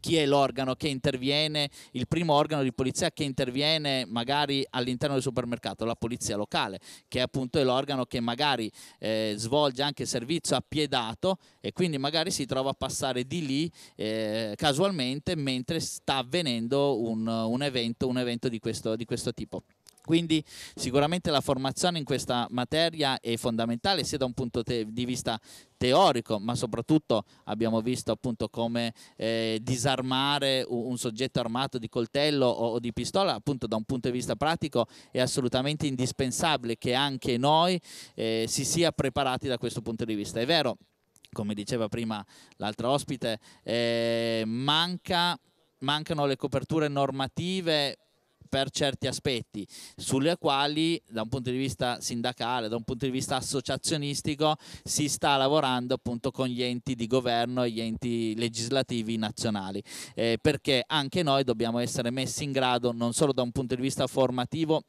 chi è l'organo che interviene, il primo organo di polizia che interviene magari all'interno del supermercato, la polizia locale, che appunto è l'organo che magari eh, svolge anche servizio a piedato e quindi magari si trova a passare di lì eh, casualmente mentre sta avvenendo un, un, evento, un evento di questo, di questo tipo. Quindi sicuramente la formazione in questa materia è fondamentale sia da un punto di vista teorico, ma soprattutto abbiamo visto appunto come eh, disarmare un, soggetto armato di coltello o, o, di pistola, appunto da un punto di vista pratico è assolutamente indispensabile che anche noi eh, si sia preparati da questo punto di vista. È vero, come diceva prima l'altra ospite, eh, manca mancano le coperture normative per certi aspetti, sulle quali da un punto di vista sindacale, da un punto di vista associazionistico, si sta lavorando appunto con gli enti di governo e gli enti legislativi nazionali, eh, perché anche noi dobbiamo essere messi in grado non solo da un punto di vista formativo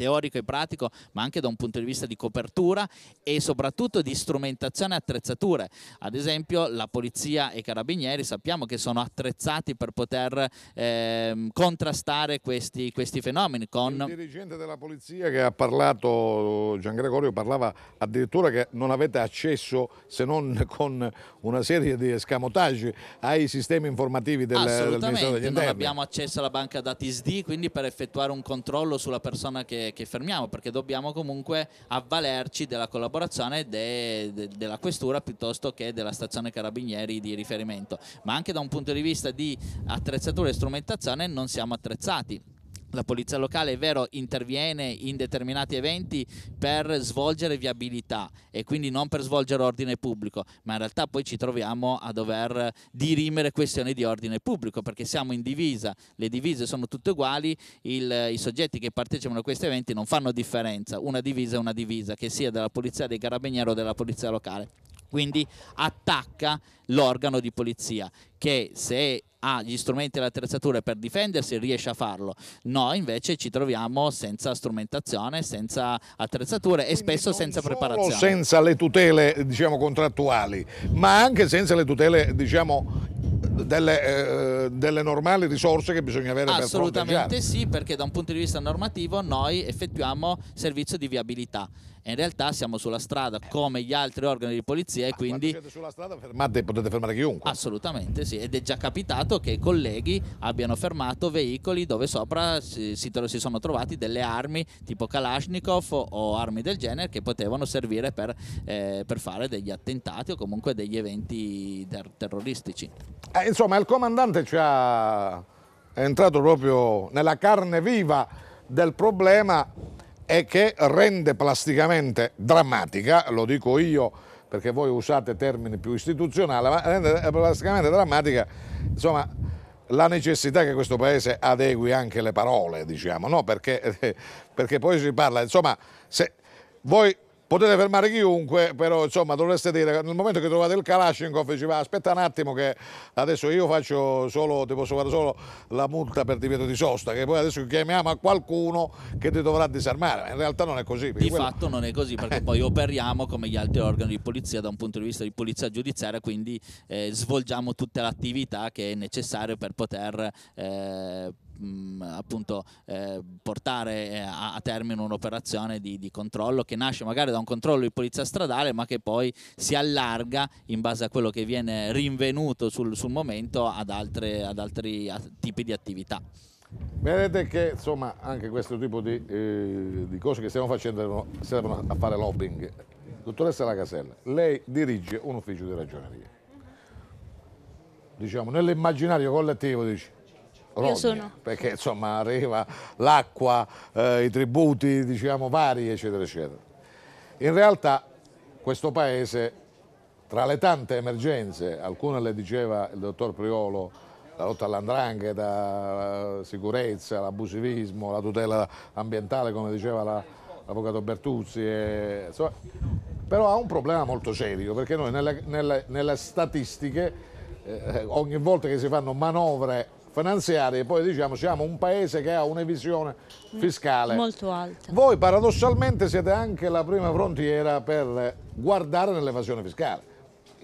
teorico e pratico, ma anche da un punto di vista di copertura e soprattutto di strumentazione e attrezzature. Ad esempio la polizia e i carabinieri sappiamo che sono attrezzati per poter eh, contrastare questi, questi fenomeni. Con... Il dirigente della polizia che ha parlato, Gian Gregorio, parlava addirittura che non avete accesso se non con una serie di escamotaggi ai sistemi informativi del, del Ministero degli Interni. non abbiamo accesso alla banca dati SD, quindi per effettuare un controllo sulla persona che, che, fermiamo perché dobbiamo comunque avvalerci della collaborazione de, de, della questura piuttosto che della stazione carabinieri di riferimento ma anche da un punto di vista di attrezzatura e strumentazione non siamo attrezzati la polizia locale, è vero, interviene in determinati eventi per svolgere viabilità e quindi non per svolgere ordine pubblico, ma in realtà poi ci troviamo a dover dirimere questioni di ordine pubblico perché siamo in divisa, le divise sono tutte uguali, il, i soggetti che partecipano a questi eventi non fanno differenza, una divisa è una divisa, che sia della polizia dei carabinieri o della polizia locale quindi attacca l'organo di polizia che se ha gli strumenti e le attrezzature per difendersi riesce a farlo noi invece ci troviamo senza strumentazione senza attrezzature e spesso senza preparazione senza le tutele diciamo, contrattuali ma anche senza le tutele diciamo, delle, eh, delle, normali risorse che bisogna avere per fronteggiare assolutamente sì perché da un punto di vista normativo noi effettuiamo servizio di viabilità e in realtà siamo sulla strada come gli altri organi di polizia e quindi... Quando siete sulla strada fermate, potete fermare chiunque. Assolutamente sì, ed è già capitato che i colleghi abbiano fermato veicoli dove sopra si, si, si sono trovati delle armi tipo Kalashnikov o, o armi del genere che potevano servire per, eh, per, fare degli attentati o comunque degli eventi ter- terroristici. Eh, insomma, il comandante ci ha... è entrato proprio nella carne viva del problema e che rende plasticamente drammatica, lo dico io perché voi usate termini più istituzionali, ma rende plasticamente drammatica, insomma, la necessità che questo Paese adegui anche le parole, diciamo, no? perché, eh, perché poi si parla, insomma, se voi potete fermare chiunque, però insomma dovreste dire nel momento che trovate il Kalashnikov ci va, aspetta un attimo che adesso io faccio solo, ti posso fare solo la multa per divieto di sosta, che poi adesso chiamiamo a qualcuno che ti dovrà disarmare, ma in realtà non è così. Di quello... fatto non è così, perché eh. poi operiamo come gli altri organi di polizia da un punto di vista di polizia giudiziaria, quindi eh, svolgiamo tutta l'attività che è necessaria per poter... Eh, Mm, appunto eh, portare eh, a, a, termine un'operazione di, di, controllo che nasce magari da un controllo di polizia stradale ma che poi si allarga in base a quello che viene rinvenuto sul, sul momento ad, altre, ad altri tipi di attività. Vedete che insomma anche questo tipo di, eh, di cose che stiamo facendo servono a fare lobbying. Dottoressa Lacasella, lei dirige un ufficio di ragioneria. Diciamo, nell'immaginario collettivo dice Rodnia, Io sono. Perché insomma arriva l'acqua, eh, i tributi diciamo vari eccetera eccetera. In realtà questo paese tra le tante emergenze, alcune le diceva il dottor Priolo, la lotta all'andrangheta, la sicurezza, l'abusivismo, la tutela ambientale come diceva l'avvocato la, Bertuzzi, e, insomma, però ha un problema molto serio perché noi nelle, nelle, nelle statistiche eh, ogni volta che si fanno manovre finanziarie, poi diciamo siamo un paese che ha una visione fiscale molto alta. Voi paradossalmente siete anche la prima frontiera per guardare nell'evasione fiscale,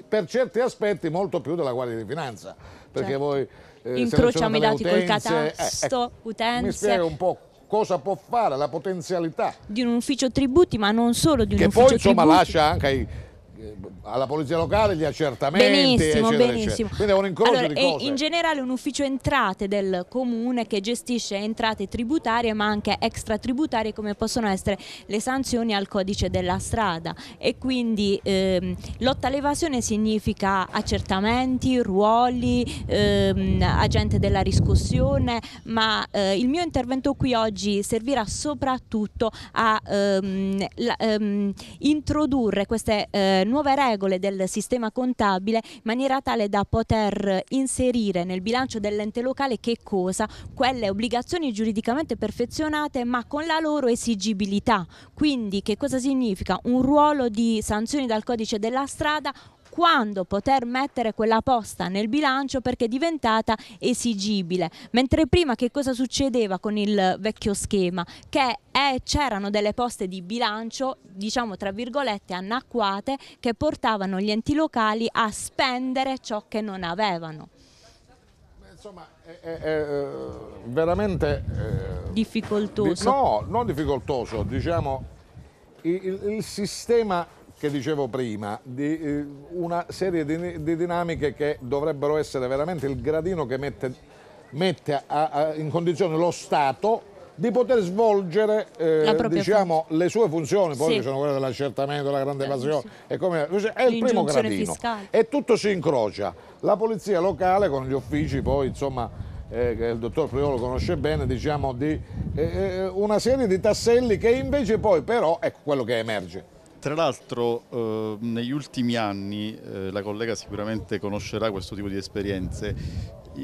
per certi aspetti molto più della Guardia di Finanza, perché certo. voi eh, incrociamo i dati utenze, col eh, catasto, eh, ecco. utenze. Mi spiega un po' cosa può fare, la potenzialità di un ufficio tributi, ma non solo di un ufficio poi, tributi. Che poi lascia anche ai alla polizia locale gli accertamenti benissimo, eccetera, benissimo. Eccetera. Allora, in generale un ufficio entrate del comune che gestisce entrate tributarie ma anche extratributarie come possono essere le sanzioni al codice della strada e quindi ehm, lotta all'evasione significa accertamenti, ruoli, ehm, agente della riscossione ma eh, il mio intervento qui oggi servirà soprattutto a ehm, la, ehm, introdurre queste eh, nuove nuove regole del sistema contabile in maniera tale da poter inserire nel bilancio dell'ente locale che cosa? Quelle obbligazioni giuridicamente perfezionate ma con la loro esigibilità. Quindi che cosa significa? Un ruolo di sanzioni dal codice della strada quando poter mettere quella posta nel bilancio perché è diventata esigibile. Mentre prima che cosa succedeva con il vecchio schema? Che eh, c'erano delle poste di bilancio, diciamo tra virgolette, anacquate che portavano gli enti locali a spendere ciò che non avevano. insomma, è, è, è eh, veramente... È, eh, difficoltoso. Di, no, non difficoltoso, diciamo, il, il sistema che dicevo prima, di eh, una serie di, di, dinamiche che dovrebbero essere veramente il gradino che mette, mette a, a, in condizione lo Stato di poter svolgere eh, diciamo, le sue funzioni, poi sì. ci sono quelle dell'accertamento, della grande eh, evasione, sì. come, cioè, è il primo gradino fiscale. e tutto si incrocia. La polizia locale con gli uffici poi insomma eh, che il dottor Priolo conosce bene, diciamo, di eh, eh, una serie di tasselli che invece poi però, ecco quello che emerge, tra l'altro eh, negli ultimi anni, eh, la collega sicuramente conoscerà questo tipo di esperienze,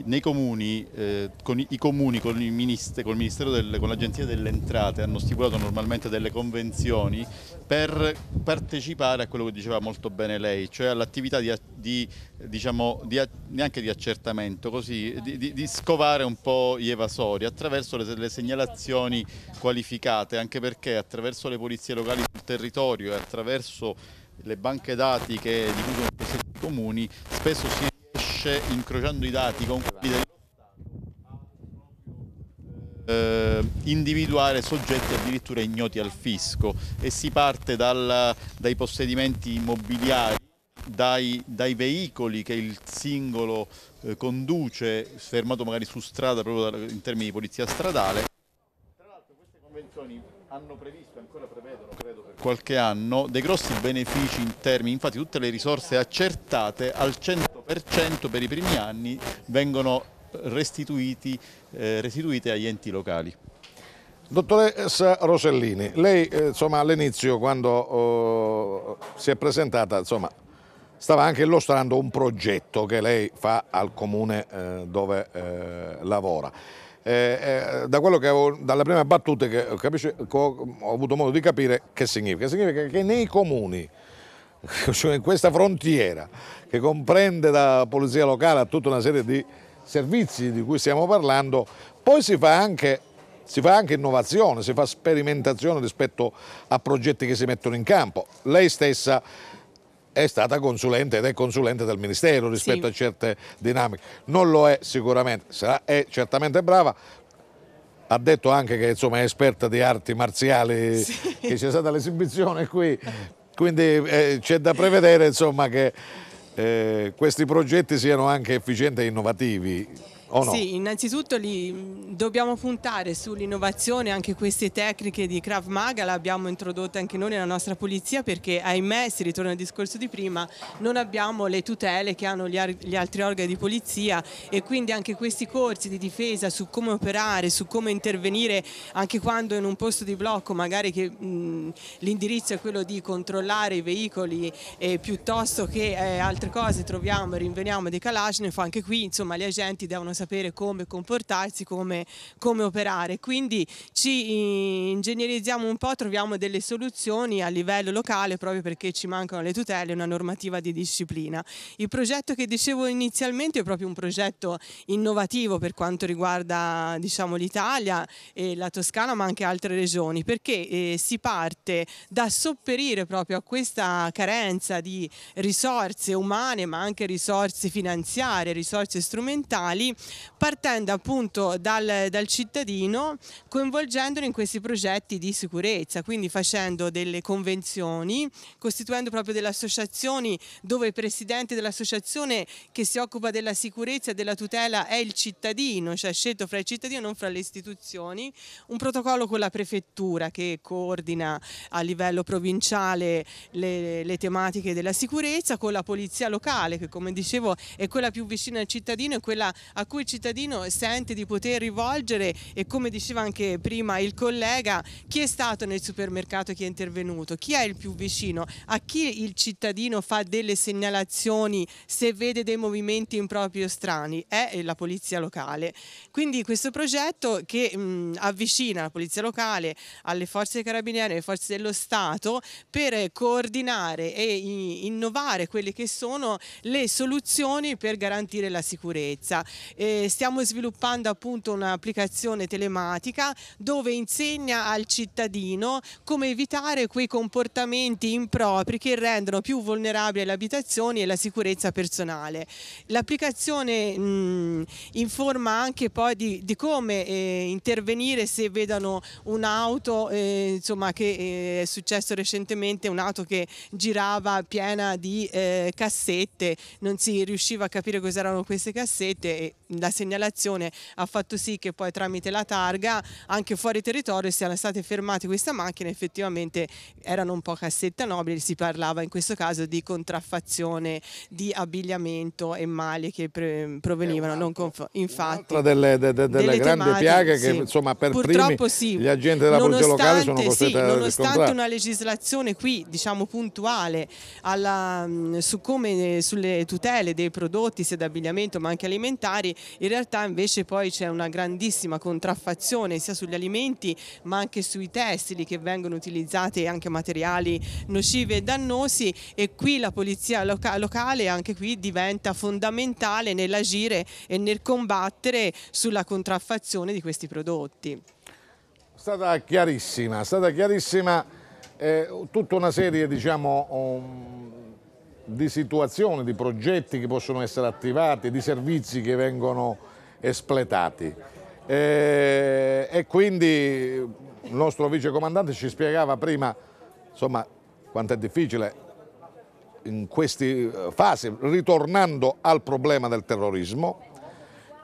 nei comuni, eh, con i, i, comuni con, il ministero, con, il del, con l'Agenzia delle Entrate hanno stipulato normalmente delle convenzioni per partecipare a quello che diceva molto bene lei, cioè all'attività di, di, diciamo, di, neanche di accertamento, così, di, di, scovare un po' gli evasori attraverso le, le, segnalazioni qualificate, anche perché attraverso le polizie locali sul territorio e attraverso le banche dati che, di i comuni, spesso si riesce, incrociando i dati con quelli dello Stato, a eh, individuare soggetti addirittura ignoti al fisco e si parte dal, dai possedimenti immobiliari dai, dai, veicoli che il singolo eh, conduce, fermato magari su strada proprio in termini di polizia stradale. Tra l'altro queste convenzioni hanno previsto, e ancora prevedono, qualche anno dei grossi benefici in termini, infatti tutte le risorse accertate al 100% per i primi anni vengono restituiti, eh, restituite agli enti locali. Dottoressa Rosellini, lei eh, all'inizio quando oh, si è presentata insomma, stava anche illustrando un progetto che lei fa al comune eh, dove eh, lavora eh, eh, da avevo, dalla prima battuta che, capisce, che ho, ho, avuto modo di capire che significa. Significa che nei comuni, cioè in questa frontiera che comprende da polizia locale a tutta una serie di servizi di cui stiamo parlando, poi si fa anche si fa anche innovazione, si fa sperimentazione rispetto a progetti che si mettono in campo. Lei stessa è stata consulente ed è consulente del Ministero rispetto sì. a certe dinamiche. Non lo è sicuramente, sarà, è certamente brava, ha detto anche che insomma, è esperta di arti marziali, sì. che c'è stata l'esibizione qui, quindi eh, c'è da prevedere insomma, che eh, questi progetti siano anche efficienti e innovativi. No? Sì, innanzitutto li, mm, dobbiamo puntare sull'innovazione, anche queste tecniche di Krav Maga le abbiamo introdotte anche noi nella nostra polizia perché ahimè, si ritorna al discorso di prima, non abbiamo le tutele che hanno gli, gli altri organi di polizia e quindi anche questi corsi di difesa su come operare, su come intervenire anche quando in un posto di blocco magari che mm, l'indirizzo è quello di controllare i veicoli e piuttosto che eh, altre cose troviamo e rinveniamo dei Kalashnikov, anche qui insomma gli agenti devono sapere sapere come comportarsi, come, come operare. Quindi ci eh, ingegnerizziamo un po', troviamo delle soluzioni a livello locale proprio perché ci mancano le tutele e una normativa di disciplina. Il progetto che dicevo inizialmente è proprio un progetto innovativo per quanto riguarda diciamo, l'Italia e la Toscana ma anche altre regioni perché eh, si parte da sopperire proprio a questa carenza di risorse umane ma anche risorse finanziarie, risorse strumentali partendo appunto dal, dal cittadino, coinvolgendolo in questi progetti di sicurezza, quindi facendo delle convenzioni, costituendo proprio delle associazioni dove il presidente dell'associazione che si occupa della sicurezza e della tutela è il cittadino, cioè scelto fra il cittadino e non fra le istituzioni, un protocollo con la prefettura che coordina a livello provinciale le, le tematiche della sicurezza, con la polizia locale che come dicevo è quella più vicina al cittadino e quella a cui cui il cittadino sente di poter rivolgere e come diceva anche prima il collega, chi è stato nel supermercato, chi è intervenuto, chi è il più vicino, a chi il cittadino fa delle segnalazioni se vede dei movimenti impropri o strani, è eh, la polizia locale. Quindi questo progetto che mh, mm, avvicina la polizia locale alle forze dei carabinieri, alle forze dello Stato per coordinare e innovare quelle che sono le soluzioni per garantire la sicurezza. E stiamo sviluppando appunto un'applicazione telematica dove insegna al cittadino come evitare quei comportamenti impropri che rendono più vulnerabili le abitazioni e la sicurezza personale. L'applicazione mm, informa anche poi di, di come eh, intervenire se vedono un'auto, eh, insomma che eh, è successo recentemente, un'auto che girava piena di eh, cassette, non si riusciva a capire cos'erano queste cassette e la segnalazione ha fatto sì che poi tramite la targa anche fuori territorio siano state fermate queste macchine, effettivamente erano un po' cassetta nobile, si parlava in questo caso di contraffazione di abbigliamento e mali che provenivano, eh, non infatti. Un'altra delle, delle, delle grandi temate, piaghe che sì. insomma per Purtroppo primi sì. gli agenti della polizia locale sono costretti sì, a Nonostante una legislazione qui diciamo puntuale alla, mm, su come, eh, sulle tutele dei prodotti sia d'abbigliamento ma anche alimentari in realtà invece poi c'è una grandissima contraffazione sia sugli alimenti ma anche sui tessili che vengono utilizzati anche materiali nocivi e dannosi e qui la polizia loca locale anche qui diventa fondamentale nell'agire e nel combattere sulla contraffazione di questi prodotti. È stata chiarissima, è stata chiarissima eh, tutta una serie diciamo, um di situazioni, di progetti che possono essere attivati, di servizi che vengono espletati. E, eh, e quindi il nostro vicecomandante ci spiegava prima insomma, quanto è difficile in queste eh, fasi, ritornando al problema del terrorismo,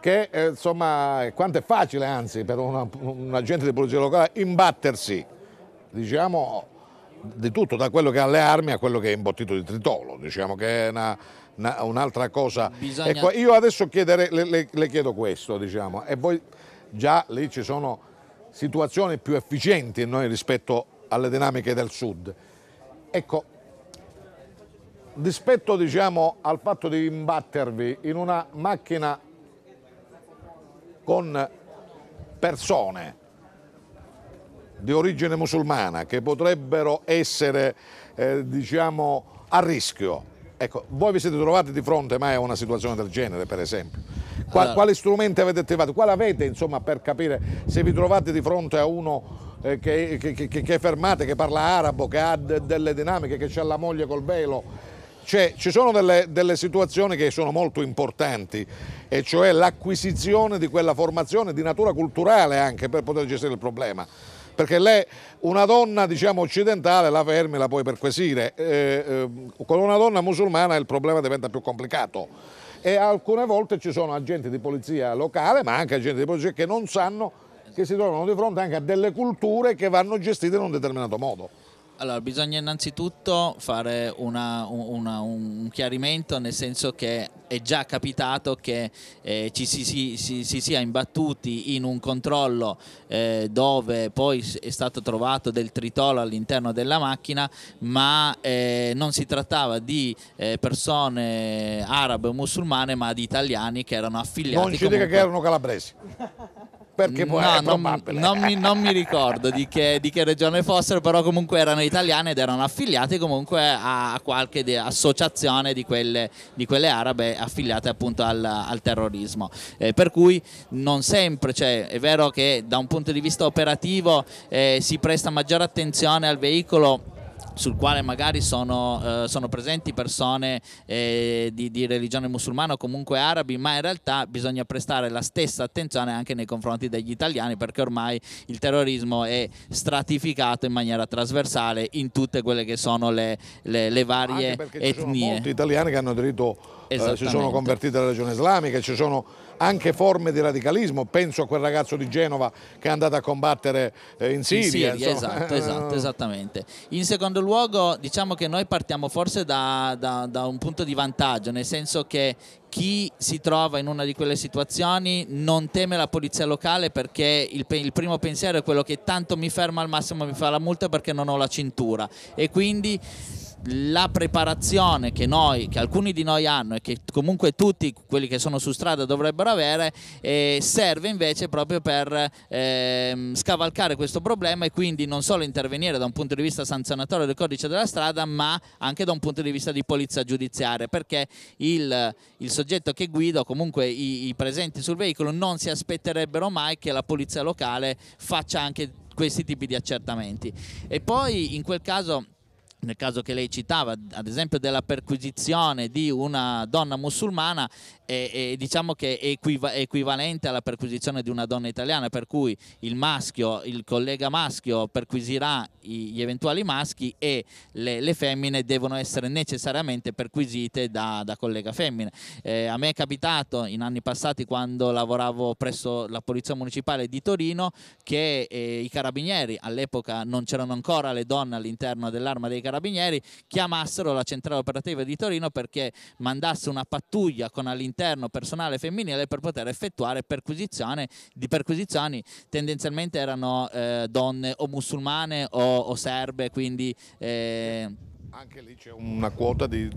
che eh, insomma, quanto è facile anzi per una, un agente di polizia locale imbattersi, diciamo, di tutto, da quello che ha le armi a quello che è imbottito di tritolo, diciamo che è una, un'altra cosa. Bisogna... Ecco, io adesso chiedere, le, le, le, chiedo questo, diciamo, e voi già lì ci sono situazioni più efficienti noi rispetto alle dinamiche del sud. Ecco, rispetto diciamo, al fatto di imbattervi in una macchina con persone di origine musulmana che potrebbero essere eh, diciamo, a rischio. Ecco, voi vi siete trovati di fronte mai a una situazione del genere, per esempio? Qua, allora. Quali strumenti avete attivato? Quale avete, insomma, per capire se vi trovate di fronte a uno eh, che, che, che, che, è fermato, che parla arabo, che ha de, delle dinamiche, che ha la moglie col velo? Cioè, ci sono delle, delle situazioni che sono molto importanti, e cioè l'acquisizione di quella formazione di natura culturale anche per poter gestire il problema perché lei una donna diciamo, occidentale la fermi la puoi perquisire, eh, eh, con una donna musulmana il problema diventa più complicato e alcune volte ci sono agenti di polizia locale ma anche agenti di polizia che non sanno che si trovano di fronte anche a delle culture che vanno gestite in un determinato modo. Allora, bisogna innanzitutto fare una, una, un chiarimento nel senso che è già capitato che eh, ci si, si, si, si, sia imbattuti in un controllo eh, dove poi è stato trovato del tritolo all'interno della macchina, ma eh, non si trattava di eh, persone arabe o musulmane, ma di italiani che erano affiliati. Non ci dica che erano calabresi. perché poi è Non, non, mi, non mi, ricordo di che, di che, regione fossero, però comunque erano italiane ed erano affiliate comunque a qualche associazione di quelle, di quelle, arabe affiliate appunto al, al terrorismo. Eh, per cui non sempre, cioè, è vero che da un punto di vista operativo eh, si presta maggiore attenzione al veicolo sul quale magari sono, eh, sono presenti persone eh, di, di, religione musulmana o comunque arabi, ma in realtà bisogna prestare la stessa attenzione anche nei confronti degli italiani perché ormai il terrorismo è stratificato in maniera trasversale in tutte quelle che sono le, le, le varie etnie. Ci sono molti italiani che hanno aderito, eh, si sono convertiti alla religione islamica, ci sono anche forme di radicalismo, penso a quel ragazzo di Genova che è andato a combattere eh, in Siria. In Siria esatto, esatto, esattamente. In secondo luogo diciamo che noi partiamo forse da, da, da un punto di vantaggio, nel senso che chi si trova in una di quelle situazioni non teme la polizia locale perché il, il, primo pensiero è quello che tanto mi ferma al massimo mi fa la multa perché non ho la cintura e quindi la preparazione che noi, che alcuni di noi hanno e che comunque tutti quelli che sono su strada dovrebbero avere, eh, serve invece proprio per eh, scavalcare questo problema e quindi non solo intervenire da un punto di vista sanzionatorio del codice della strada, ma anche da un punto di vista di polizia giudiziaria, perché il, il soggetto che guida o comunque i, i presenti sul veicolo non si aspetterebbero mai che la polizia locale faccia anche questi tipi di accertamenti. E poi in quel caso nel caso che lei citava, ad esempio della perquisizione di una donna musulmana, è, è, diciamo che è, equiva è equivalente alla perquisizione di una donna italiana, per cui il maschio, il collega maschio perquisirà i, gli eventuali maschi e le, le, femmine devono essere necessariamente perquisite da, da collega femmine. Eh, a me è capitato in anni passati quando lavoravo presso la Polizia Municipale di Torino che eh, i carabinieri, all'epoca non c'erano ancora le donne all'interno dell'arma dei carabinieri, Carabinieri chiamassero la centrale operativa di Torino perché mandasse una pattuglia con all'interno personale femminile per poter effettuare perquisizioni, di perquisizioni tendenzialmente erano eh, donne o musulmane o, o serbe, quindi... Eh... Anche lì c'è una quota di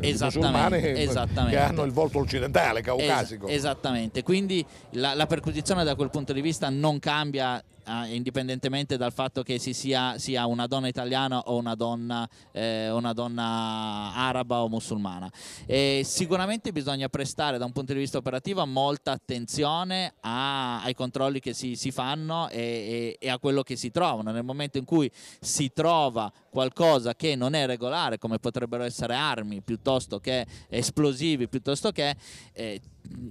esattamente, eh, esattamente. che hanno il volto occidentale, caucasico. Es esattamente, quindi la, la perquisizione da quel punto di vista non cambia eh, indipendentemente dal fatto che si sia, sia, una donna italiana o una donna, eh, una donna araba o musulmana. E sicuramente bisogna prestare da un punto di vista operativo molta attenzione a, ai controlli che si, si fanno e, e, e a quello che si trovano. Nel momento in cui si trova qualcosa che non è regolare, come potrebbero essere armi piuttosto che esplosivi, piuttosto che... Eh,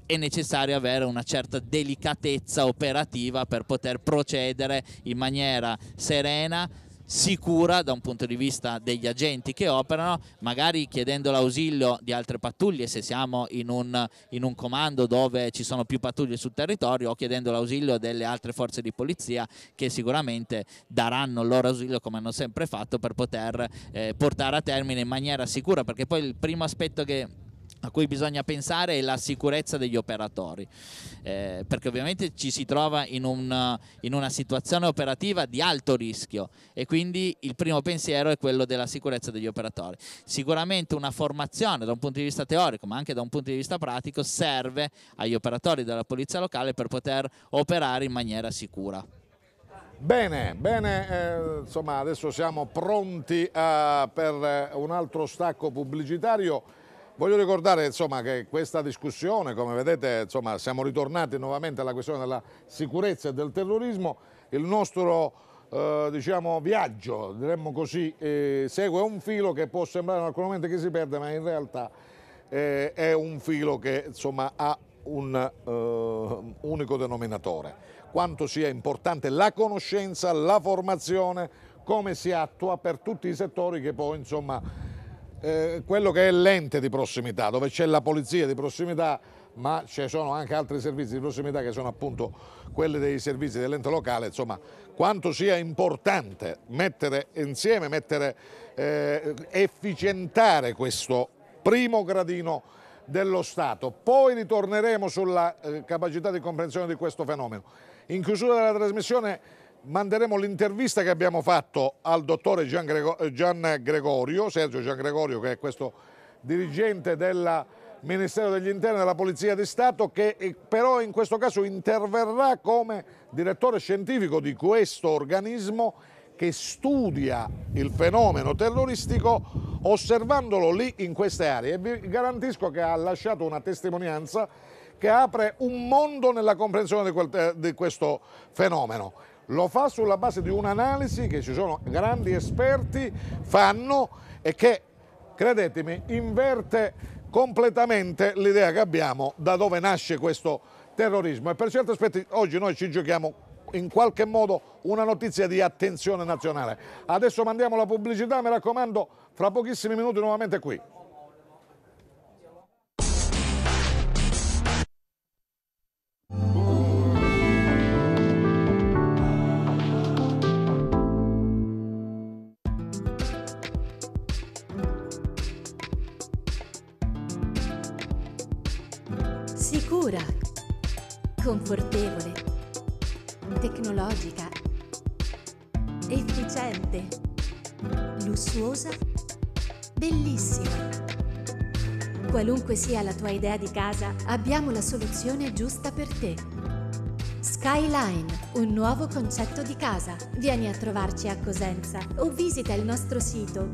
è necessario avere una certa delicatezza operativa per poter procedere in maniera serena sicura da un punto di vista degli agenti che operano, magari chiedendo l'ausilio di altre pattuglie se siamo in un, in un, comando dove ci sono più pattuglie sul territorio o chiedendo l'ausilio delle altre forze di polizia che sicuramente daranno il loro ausilio come hanno sempre fatto per poter eh, portare a termine in maniera sicura perché poi il primo aspetto che a cui bisogna pensare è la sicurezza degli operatori, eh, perché ovviamente ci si trova in, un, in, una situazione operativa di alto rischio e quindi il primo pensiero è quello della sicurezza degli operatori. Sicuramente una formazione da un punto di vista teorico ma anche da un punto di vista pratico serve agli operatori della polizia locale per poter operare in maniera sicura. Bene, bene, eh, insomma adesso siamo pronti eh, per un altro stacco pubblicitario. Voglio ricordare insomma, che questa discussione, come vedete, insomma, siamo ritornati nuovamente alla questione della sicurezza e del terrorismo. Il nostro eh, diciamo, viaggio, diremmo così, eh, segue un filo che può sembrare in alcun momento che si perde, ma in realtà eh, è un filo che insomma, ha un eh, unico denominatore. Quanto sia importante la conoscenza, la formazione, come si attua per tutti i settori che poi insomma eh, quello che è l'ente di prossimità, dove c'è la polizia di prossimità, ma ci sono anche altri servizi di prossimità che sono appunto quelli dei servizi dell'ente locale, insomma quanto sia importante mettere insieme, mettere, eh, efficientare questo primo gradino dello Stato. Poi ritorneremo sulla eh, capacità di comprensione di questo fenomeno. In chiusura della trasmissione manderemo l'intervista che abbiamo fatto al dottore Gian, Grego Gian, Gregorio, Sergio Gian Gregorio che è questo dirigente del Ministero degli Interni della Polizia di Stato che eh, però in questo caso interverrà come direttore scientifico di questo organismo che studia il fenomeno terroristico osservandolo lì in queste aree e vi garantisco che ha lasciato una testimonianza che apre un mondo nella comprensione di, quel, eh, di questo fenomeno lo fa sulla base di un'analisi che ci sono grandi esperti fanno e che, credetemi, inverte completamente l'idea che abbiamo da dove nasce questo terrorismo e per certi aspetti oggi noi ci giochiamo in qualche modo una notizia di attenzione nazionale. Adesso mandiamo la pubblicità, mi raccomando, fra pochissimi minuti nuovamente qui. sicura, confortevole, tecnologica, efficiente, lussuosa, bellissima. Qualunque sia la tua idea di casa, abbiamo la soluzione giusta per te. Skyline, un nuovo concetto di casa. Vieni a trovarci a Cosenza o visita il nostro sito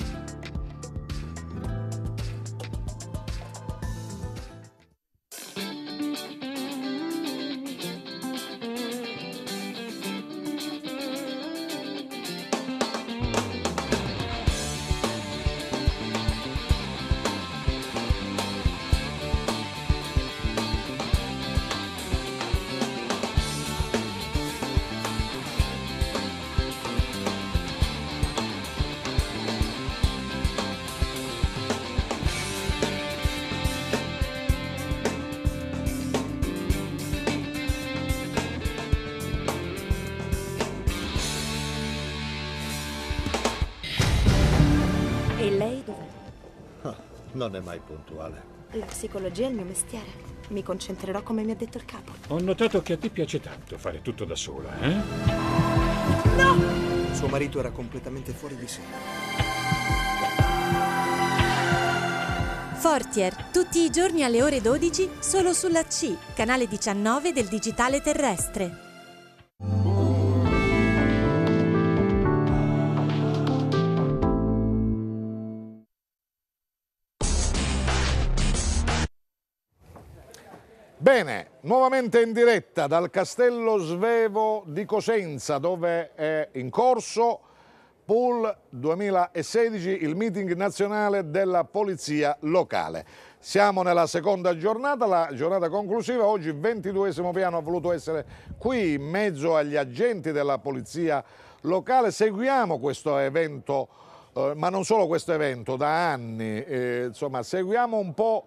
non è mai puntuale. La psicologia è il mio mestiere. Mi concentrerò come mi ha detto il capo. Ho notato che a te piace tanto fare tutto da sola, eh? No! Suo marito era completamente fuori di sé. Fortier, tutti i giorni alle ore 12 solo sulla C, canale 19 del digitale terrestre. Bene, nuovamente in diretta dal Castello Svevo di Cosenza dove è in corso Pool 2016, il meeting nazionale della polizia locale. Siamo nella seconda giornata, la giornata conclusiva, oggi il 22 piano ha voluto essere qui in mezzo agli agenti della polizia locale, seguiamo questo evento, eh, ma non solo questo evento, da anni, eh, insomma seguiamo un po'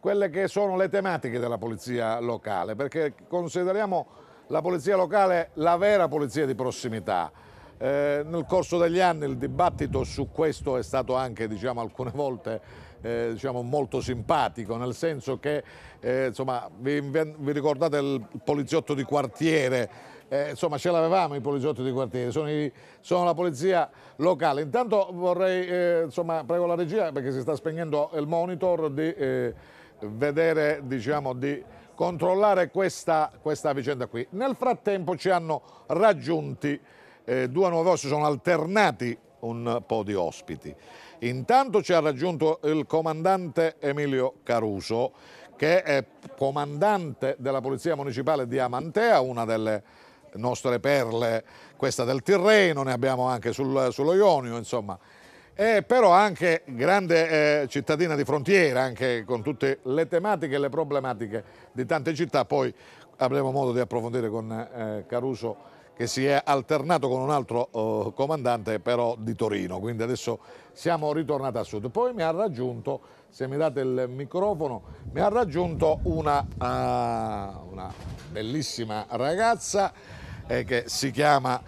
quelle che sono le tematiche della polizia locale, perché consideriamo la polizia locale la vera polizia di prossimità. Eh, nel corso degli anni il dibattito su questo è stato anche diciamo, alcune volte eh, diciamo, molto simpatico, nel senso che eh, insomma, vi, vi, ricordate il poliziotto di quartiere, eh, insomma ce l'avevamo i poliziotti di quartiere, sono, i, sono, la polizia locale. Intanto vorrei, eh, insomma, prego la regia perché si sta spegnendo il monitor di... Eh, vedere, diciamo, di controllare questa, questa vicenda qui. Nel frattempo ci hanno raggiunti eh, due nuovi ospiti, sono alternati un po' di ospiti. Intanto ci ha raggiunto il comandante Emilio Caruso, che è comandante della Polizia Municipale di Amantea, una delle nostre perle, questa del Tirreno, ne abbiamo anche sul, sullo Ionio, insomma e eh, però anche grande eh, cittadina di frontiera, anche con tutte le tematiche e le problematiche di tante città. Poi avremo modo di approfondire con eh, Caruso che si è alternato con un altro eh, comandante però di Torino, quindi adesso siamo ritornati a sud. Poi mi ha raggiunto, se mi date il microfono, mi ha raggiunto una, uh, una bellissima ragazza eh, che si chiama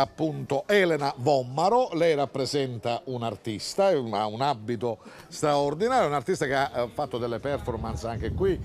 appunto Elena Vommaro, lei rappresenta un artista, eh, ha un abito straordinario, un artista che ha eh, fatto delle performance anche qui,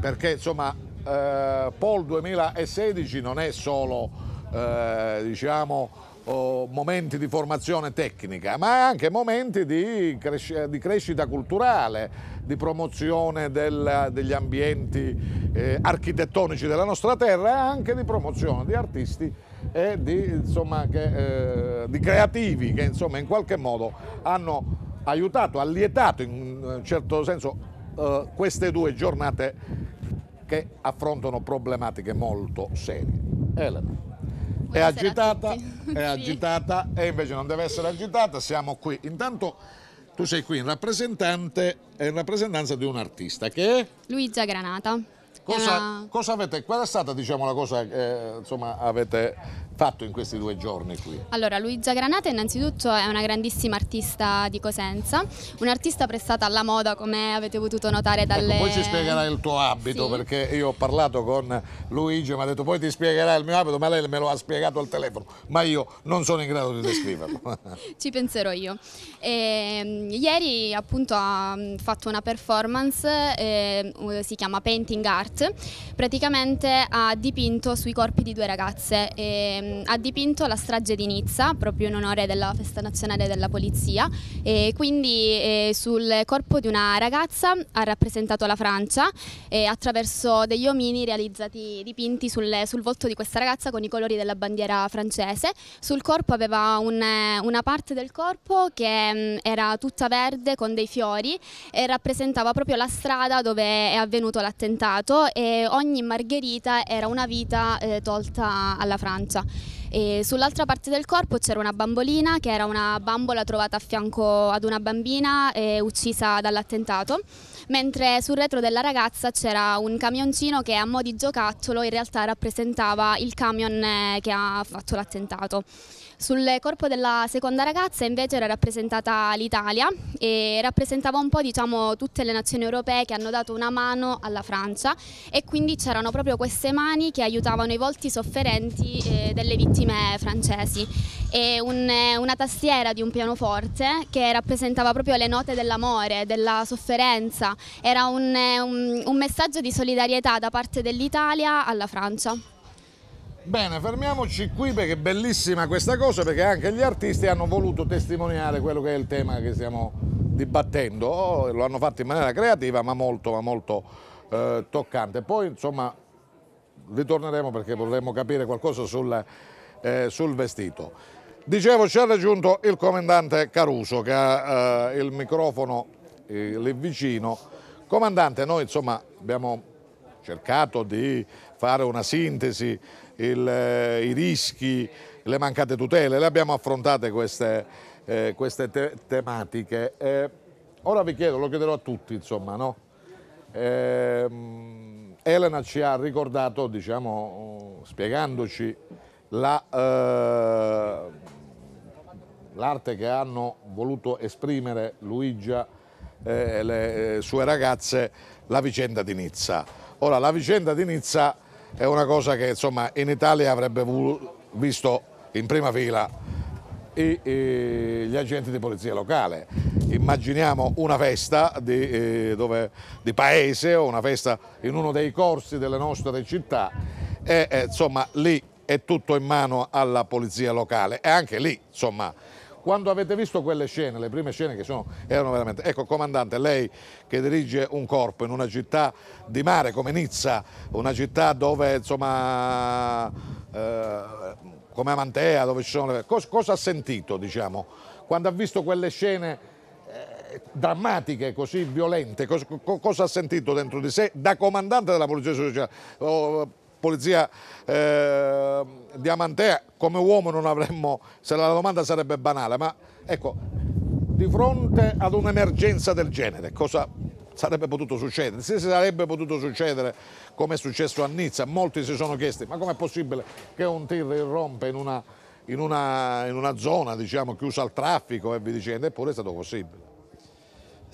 perché insomma eh, Paul 2016 non è solo eh, diciamo Oh, momenti di formazione tecnica, ma anche momenti di, cresc di crescita culturale, di promozione del, degli ambienti eh, architettonici della nostra terra e anche di promozione di artisti e di, insomma, che, eh, di creativi che insomma, in qualche modo hanno aiutato, allietato in un certo senso eh, queste due giornate che affrontano problematiche molto serie. Elena. è agitata, è agitata e invece non deve essere agitata, siamo qui. Intanto tu sei qui in, in rappresentanza di un artista che è? Luigia Granata. Cosa, una... cosa avete, qual è stata diciamo, la cosa che eh, insomma, avete fatto in questi due giorni qui? Allora, Luigia Granata innanzitutto è una grandissima artista di Cosenza, un'artista prestata alla moda come avete potuto notare dalle... Ecco, poi ci spiegherà il tuo abito sì. perché io ho parlato con Luigi e mi ha detto poi ti spiegherà il mio abito ma lei me lo ha spiegato al telefono ma io non sono in grado di descriverlo. ci penserò io. E, ehm, ieri appunto ha mm, fatto una performance, eh, si chiama Painting Art, praticamente ha dipinto sui corpi di due ragazze. E, ehm, Ehm, ha dipinto la strage di Nizza proprio in onore della festa nazionale della polizia e quindi eh, sul corpo di una ragazza ha rappresentato la Francia eh, attraverso degli omini realizzati dipinti sul, sul, volto di questa ragazza con i colori della bandiera francese. Sul corpo aveva un, una parte del corpo che mh, mm, era tutta verde con dei fiori e rappresentava proprio la strada dove è avvenuto l'attentato e ogni margherita era una vita eh, tolta alla Francia e sull'altra parte del corpo c'era una bambolina che era una bambola trovata a fianco ad una bambina eh, uccisa dall'attentato, mentre sul retro della ragazza c'era un camioncino che a mo' di giocattolo in realtà rappresentava il camion eh, che ha fatto l'attentato. Sul corpo della seconda ragazza invece era rappresentata l'Italia e rappresentava un po' diciamo, tutte le nazioni europee che hanno dato una mano alla Francia e quindi c'erano proprio queste mani che aiutavano i volti sofferenti eh, delle vittime francesi e un, eh, una tastiera di un pianoforte che rappresentava proprio le note dell'amore, della sofferenza, era un, eh, un, un messaggio di solidarietà da parte dell'Italia alla Francia. Bene, fermiamoci qui perché è bellissima questa cosa perché anche gli artisti hanno voluto testimoniare quello che è il tema che stiamo dibattendo, oh, lo hanno fatto in maniera creativa ma molto, ma molto eh, toccante. Poi insomma ritorneremo perché vorremmo capire qualcosa sul, eh, sul vestito. Dicevo ci ha raggiunto il comandante Caruso che ha eh, il microfono eh, lì vicino. Comandante, noi insomma abbiamo cercato di fare una sintesi il, eh, i rischi, le mancate tutele, le abbiamo affrontate queste, eh, queste te tematiche. Eh, ora vi chiedo, lo chiederò a tutti, insomma, no? eh, Elena ci ha ricordato, diciamo, spiegandoci eh, l'arte la, che hanno voluto esprimere Luigia eh, e le sue ragazze la vicenda di Nizza. Ora, la vicenda di Nizza è una cosa che insomma, in Italia avrebbe visto in prima fila i, i, gli agenti di polizia locale. Immaginiamo una festa di, eh, dove, di, paese o una festa in uno dei corsi delle nostre città e eh, insomma lì è tutto in mano alla polizia locale e anche lì insomma quando avete visto quelle scene, le prime scene che sono, erano veramente... Ecco, comandante, lei che dirige un corpo in una città di mare come Nizza, una città dove, insomma, eh, come Amantea, dove ci sono le... Cosa, cosa ha sentito, diciamo, quando ha visto quelle scene eh, drammatiche, così violente, cosa, cosa ha sentito dentro di sé da comandante della Polizia Sociale? polizia eh, di Amantea, come uomo non avremmo, se la domanda sarebbe banale, ma ecco, di fronte ad un'emergenza del genere, cosa sarebbe potuto succedere? Se sarebbe potuto succedere come è successo a Nizza, molti si sono chiesti, ma com'è possibile che un tir irrompe in una, in una, in una zona diciamo, chiusa al traffico e vi dicendo, eppure è stato possibile.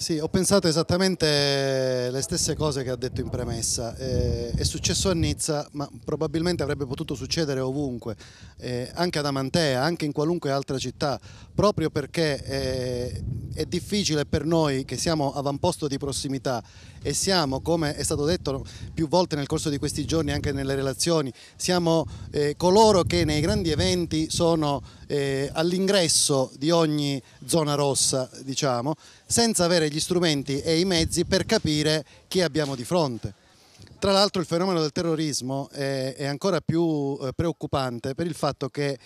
Sì, ho pensato esattamente le stesse cose che ha detto in premessa. Eh, è successo a Nizza, ma probabilmente avrebbe potuto succedere ovunque, eh, anche ad Amantea, anche in qualunque altra città, proprio perché eh, è difficile per noi che siamo avamposto di prossimità e siamo, come è stato detto più volte nel corso di questi giorni, anche nelle relazioni, siamo eh, coloro che nei grandi eventi sono eh, all'ingresso di ogni zona rossa, diciamo, senza avere gli strumenti e i mezzi per capire chi abbiamo di fronte. Tra l'altro il fenomeno del terrorismo è, è ancora più eh, preoccupante per il fatto che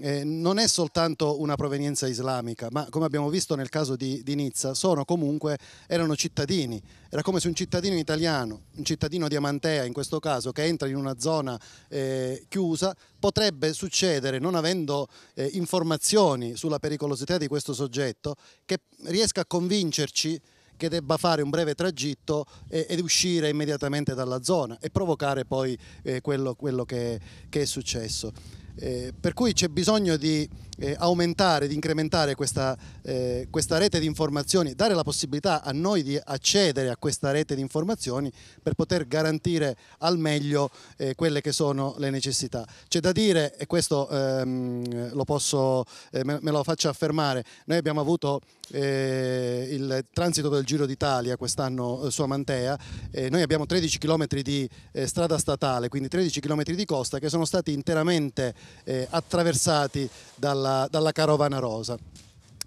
eh, non è soltanto una provenienza islamica, ma come abbiamo visto nel caso di, di, Nizza, sono comunque, erano cittadini, era come se un cittadino italiano, un cittadino di Amantea in questo caso, che entra in una zona eh, chiusa, potrebbe succedere, non avendo eh, informazioni sulla pericolosità di questo soggetto, che riesca a convincerci che debba fare un breve tragitto ed uscire immediatamente dalla zona e provocare poi eh, quello, quello che, che è successo. Eh, per cui c'è bisogno di eh, aumentare, di incrementare questa, eh, questa, rete di informazioni, dare la possibilità a noi di accedere a questa rete di informazioni per poter garantire al meglio eh, quelle che sono le necessità. C'è da dire, e questo ehm, lo posso, eh, me, me lo faccio affermare, noi abbiamo avuto eh, il transito del Giro d'Italia quest'anno eh, sua Mantea, eh, noi abbiamo 13 km di eh, strada statale, quindi 13 km di costa che sono stati interamente eh, attraversati dalla, dalla carovana rosa.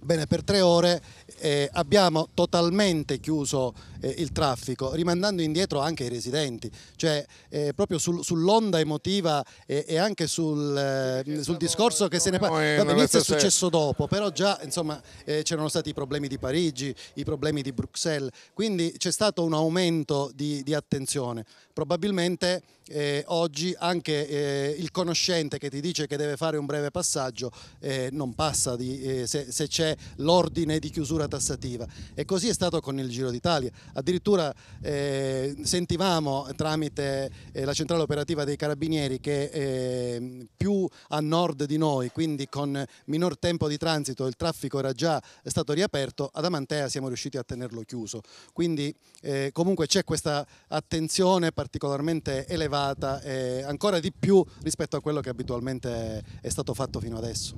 Bene, per tre ore eh, abbiamo totalmente chiuso eh, il traffico, rimandando indietro anche i residenti, cioè eh, proprio sul, sull'onda emotiva e, anche sul, eh, sul discorso che se ne parla. Va benissimo, è successo dopo, però già eh, c'erano stati i problemi di Parigi, i problemi di Bruxelles, quindi c'è stato un aumento di, di attenzione probabilmente eh, oggi anche eh, il conoscente che ti dice che deve fare un breve passaggio eh, non passa di, eh, se, se c'è l'ordine di chiusura tassativa e così è stato con il Giro d'Italia. Addirittura eh, sentivamo tramite eh, la centrale operativa dei carabinieri che più a nord di noi, quindi con minor tempo di transito, il traffico era già stato riaperto, ad Amantea siamo riusciti a tenerlo chiuso. Quindi comunque c'è questa attenzione particolare particolarmente elevata e ancora di più rispetto a quello che abitualmente è stato fatto fino adesso.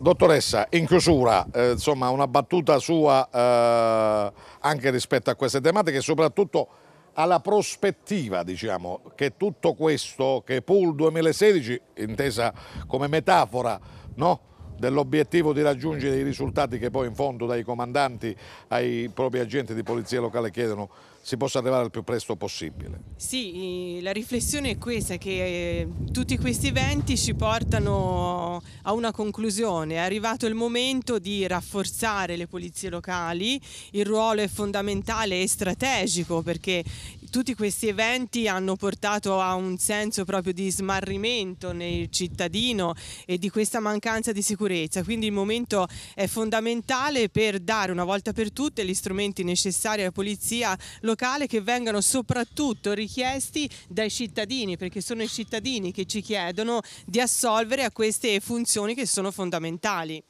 Dottoressa, in chiusura, eh, insomma, una battuta sua eh, anche rispetto a queste tematiche e soprattutto alla prospettiva, diciamo, che tutto questo, che Pool 2016, intesa come metafora, no? dell'obiettivo di raggiungere i risultati che poi in fondo dai comandanti ai propri agenti di polizia locale chiedono si possa arrivare il più presto possibile. Sì, la riflessione è questa, che eh, tutti questi eventi ci portano a una conclusione. È arrivato il momento di rafforzare le polizie locali, il ruolo è fondamentale e strategico perché tutti questi eventi hanno portato a un senso proprio di smarrimento nel cittadino e di questa mancanza di sicurezza. Quindi il momento è fondamentale per dare una volta per tutte gli strumenti necessari alla polizia locale che vengano soprattutto richiesti dai cittadini, perché sono i cittadini che ci chiedono di assolvere a queste funzioni che sono fondamentali.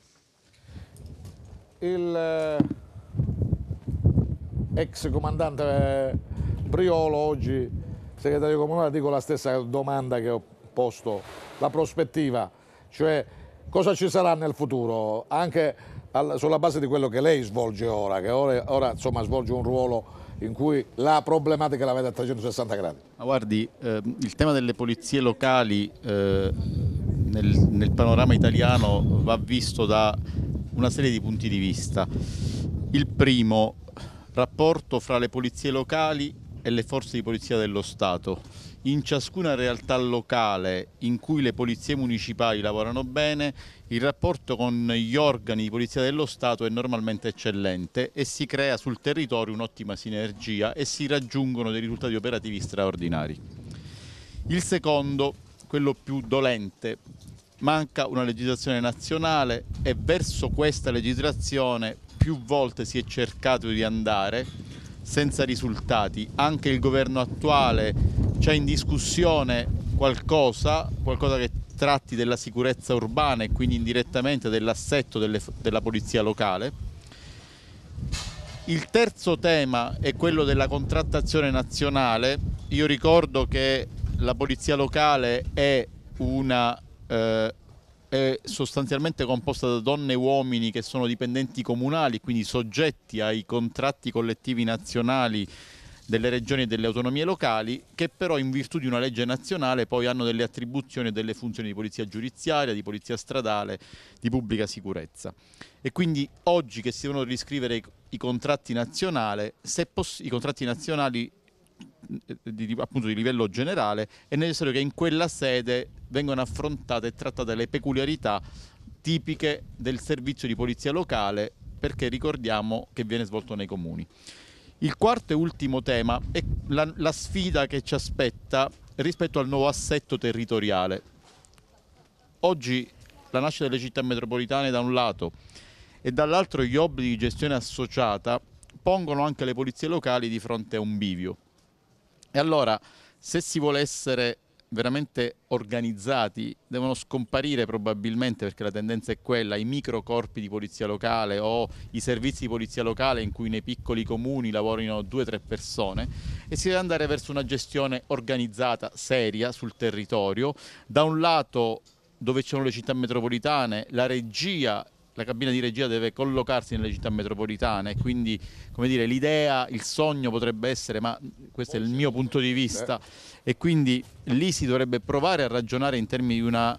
Il eh, ex comandante eh, Briolo oggi, segretario comunale, dico la stessa domanda che ho posto, la prospettiva, cioè cosa ci sarà nel futuro, anche sulla base di quello che lei svolge ora, che ora, ora insomma, svolge un ruolo in cui la problematica la vede a 360 gradi. Ma guardi, eh, il tema delle polizie locali eh, nel, nel panorama italiano va visto da una serie di punti di vista. Il primo, rapporto fra le polizie locali e le forze di polizia dello Stato. In ciascuna realtà locale in cui le polizie municipali lavorano bene, il rapporto con gli organi di polizia dello Stato è normalmente eccellente e si crea sul territorio un'ottima sinergia e si raggiungono dei risultati operativi straordinari. Il secondo, quello più dolente, manca una legislazione nazionale e verso questa legislazione più volte si è cercato di andare senza risultati. Anche il governo attuale c'è in discussione qualcosa, qualcosa che tratti della sicurezza urbana e quindi indirettamente dell'assetto della polizia locale. Il terzo tema è quello della contrattazione nazionale. Io ricordo che la polizia locale è una eh, è sostanzialmente composta da donne e uomini che sono dipendenti comunali, quindi soggetti ai contratti collettivi nazionali delle regioni e delle autonomie locali, che però in virtù di una legge nazionale poi hanno delle attribuzioni e delle funzioni di polizia giudiziaria, di polizia stradale, di pubblica sicurezza. E quindi oggi che si devono riscrivere i contratti, nazionali, se i contratti nazionali, eh, di, appunto, di livello generale, è necessario che in quella sede vengano affrontate e trattate le peculiarità tipiche del servizio di polizia locale perché ricordiamo che viene svolto nei comuni. Il quarto e ultimo tema è la, la sfida che ci aspetta rispetto al nuovo assetto territoriale. Oggi la nascita delle città metropolitane da un lato e dall'altro gli obblighi di gestione associata pongono anche le polizie locali di fronte a un bivio. E allora, se si vuole essere veramente organizzati, devono scomparire probabilmente, perché la tendenza è quella, i microcorpi di polizia locale o i servizi di polizia locale in cui nei piccoli comuni lavorino due o tre persone e si deve andare verso una gestione organizzata, seria sul territorio, da un lato dove ci sono le città metropolitane, la regia la cabina di regia deve collocarsi nelle città metropolitane quindi come dire, l'idea, il sogno potrebbe essere, ma questo è il mio punto di vista, e quindi lì si dovrebbe provare a ragionare in termini di una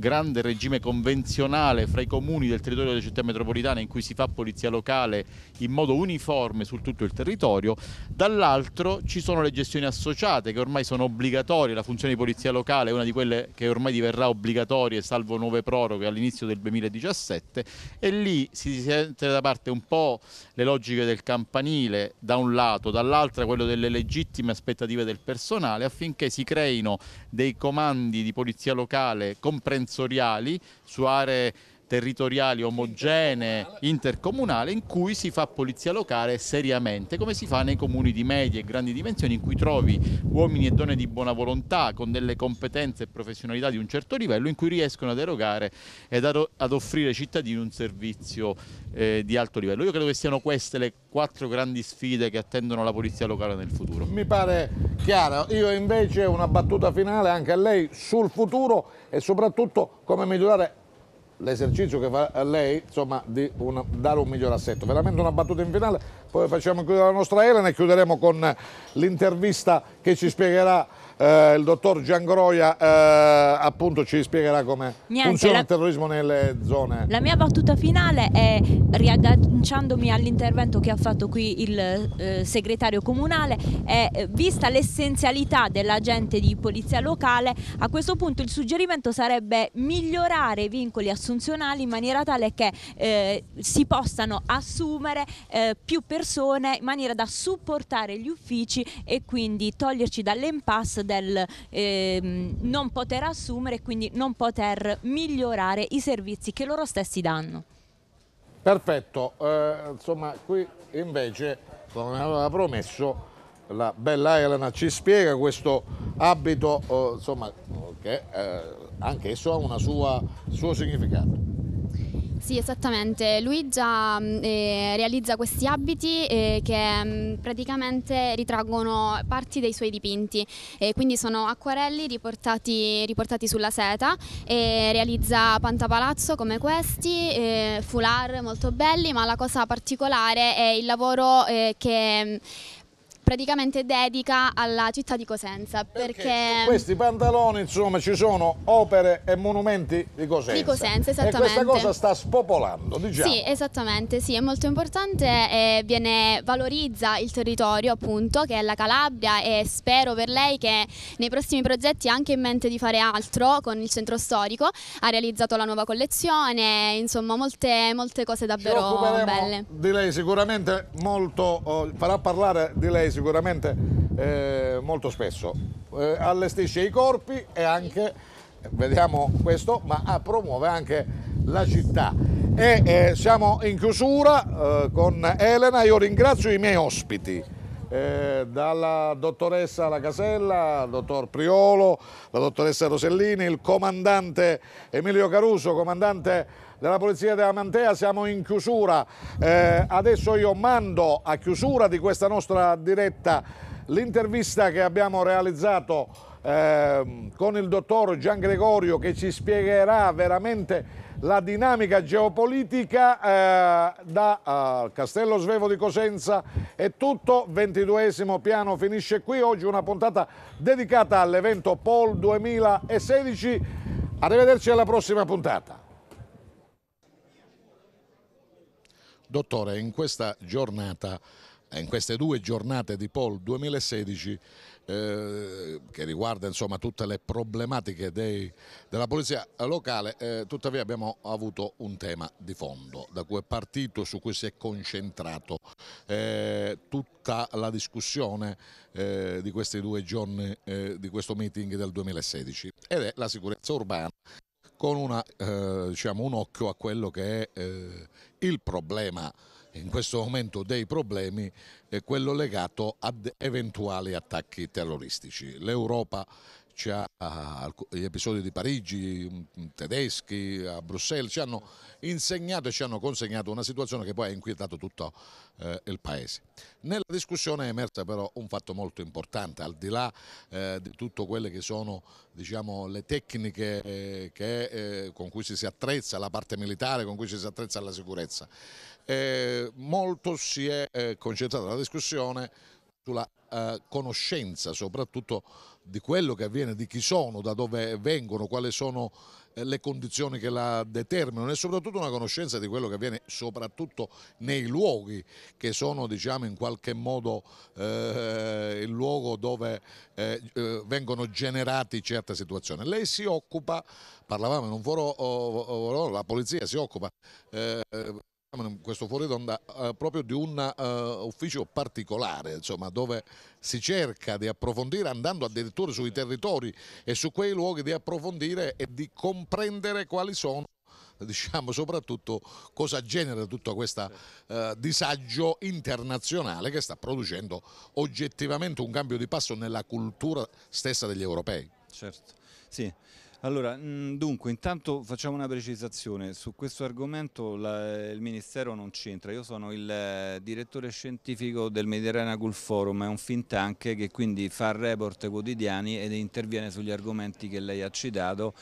grande regime convenzionale fra i comuni del territorio delle città metropolitane in cui si fa polizia locale in modo uniforme su tutto il territorio, dall'altro ci sono le gestioni associate che ormai sono obbligatorie, la funzione di polizia locale è una di quelle che ormai diverrà obbligatorie salvo nuove proroghe all'inizio del 2017 e lì si sente da parte un po' le logiche del campanile da un lato, dall'altra quello delle legittime aspettative del personale affinché si creino dei comandi di polizia locale comprensoriali su aree territoriali omogenee, intercomunale, in cui si fa polizia locale seriamente, come si fa nei comuni di medie e grandi dimensioni, in cui trovi uomini e donne di buona volontà, con delle competenze e professionalità di un certo livello, in cui riescono ad erogare e ad offrire ai cittadini un servizio eh, di alto livello. Io credo che siano queste le quattro grandi sfide che attendono la polizia locale nel futuro. Mi pare chiaro, io invece una battuta finale anche a lei sul futuro e soprattutto come migliorare l'esercizio che fa lei insomma, di un, dare un miglior assetto. Veramente una battuta in finale, poi facciamo chiudere la nostra Elena e chiuderemo con l'intervista che ci spiegherà eh, il dottor Giangroia eh, appunto ci spiegherà come funziona la... il terrorismo nelle zone. La mia battuta finale è riagganciandomi all'intervento che ha fatto qui il eh, segretario comunale, è, eh, vista l'essenzialità dell'agente di polizia locale, a questo punto il suggerimento sarebbe migliorare i vincoli assunzionali in maniera tale che eh, si possano assumere eh, più persone in maniera da supportare gli uffici e quindi toglierci dall'impasse del eh, non poter assumere e quindi non poter migliorare i servizi che loro stessi danno. Perfetto, eh, insomma qui invece, come aveva promesso, la bella Elena ci spiega questo abito, eh, insomma, che eh, anche esso ha un suo significato. Sì, esattamente. Lui già mm, eh, realizza questi abiti eh, che mh, mm, praticamente ritraggono parti dei suoi dipinti, eh, quindi sono acquarelli riportati, riportati sulla seta e realizza pantapalazzo come questi, eh, foulard molto belli, ma la cosa particolare è il lavoro eh, che... Mh, mm, praticamente dedica alla città di Cosenza. Perché, perché eh, questi pantaloni, insomma, ci sono opere e monumenti di Cosenza. Di Cosenza, esattamente. E questa cosa sta spopolando, diciamo. Sì, esattamente, sì, è molto importante e viene, valorizza il territorio, appunto, che è la Calabria e spero per lei che nei prossimi progetti ha anche in mente di fare altro con il centro storico. Ha realizzato la nuova collezione, insomma, molte, molte cose davvero belle. Di lei sicuramente molto, oh, farà parlare di lei sicuramente sicuramente eh, molto spesso. Eh, allestisce i corpi e anche, vediamo questo, ma ah, promuove anche la città. E eh, siamo in chiusura eh, con Elena, io ringrazio i miei ospiti. Eh, dalla dottoressa La Casella, dottor Priolo, la dottoressa Rosellini, il comandante Emilio Caruso, comandante della Polizia della Mantea, siamo in chiusura. Eh, adesso io mando a chiusura di questa nostra diretta l'intervista che abbiamo realizzato eh, con il dottor Gian Gregorio che ci spiegherà veramente la dinamica geopolitica eh, da eh, Castello Svevo di Cosenza è tutto, 22 piano finisce qui, oggi una puntata dedicata all'evento Pol 2016, arrivederci alla prossima puntata. Dottore, in questa giornata in queste due giornate di Pol 2016 eh, che riguarda insomma, tutte le problematiche dei, della polizia locale eh, tuttavia abbiamo avuto un tema di fondo da cui è partito su cui si è concentrato eh, tutta la discussione eh, di questi due giorni eh, di questo meeting del 2016 ed è la sicurezza urbana con una, eh, diciamo, un occhio a quello che è eh, il problema in questo momento dei problemi è quello legato ad eventuali attacchi terroristici. L'Europa caccia, cioè, gli episodi di Parigi, mm, mm, tedeschi, a Bruxelles, ci hanno insegnato e ci hanno consegnato una situazione che poi ha inquietato tutto eh, il Paese. Nella discussione è emersa però un fatto molto importante, al di là eh, di tutte quelle che sono diciamo, le tecniche eh, che, eh, con cui si si attrezza la parte militare, con cui si attrezza la sicurezza. Eh, molto si è eh, concentrata la discussione sulla conoscenza soprattutto di quello che avviene, di chi sono, da dove vengono, quali sono eh, le condizioni che la determinano e soprattutto una conoscenza di quello che avviene soprattutto nei luoghi che sono diciamo in qualche modo eh, il luogo dove eh, eh vengono generati certe situazioni. Lei si occupa, parlavamo in un foro, oh, oh, oh, la polizia si occupa eh, questo fuori d'onda eh, proprio di un eh, ufficio particolare insomma, dove si cerca di approfondire andando addirittura sui territori e su quei luoghi di approfondire e di comprendere quali sono diciamo soprattutto cosa genera tutto questo eh, disagio internazionale che sta producendo oggettivamente un cambio di passo nella cultura stessa degli europei. Certo, sì. Allora, mm, dunque, intanto facciamo una precisazione. Su questo argomento la, il Ministero non c'entra. Io sono il eh, direttore scientifico del Mediterranea Gulf Forum, è un think tank che quindi fa report quotidiani ed interviene sugli argomenti che lei ha citato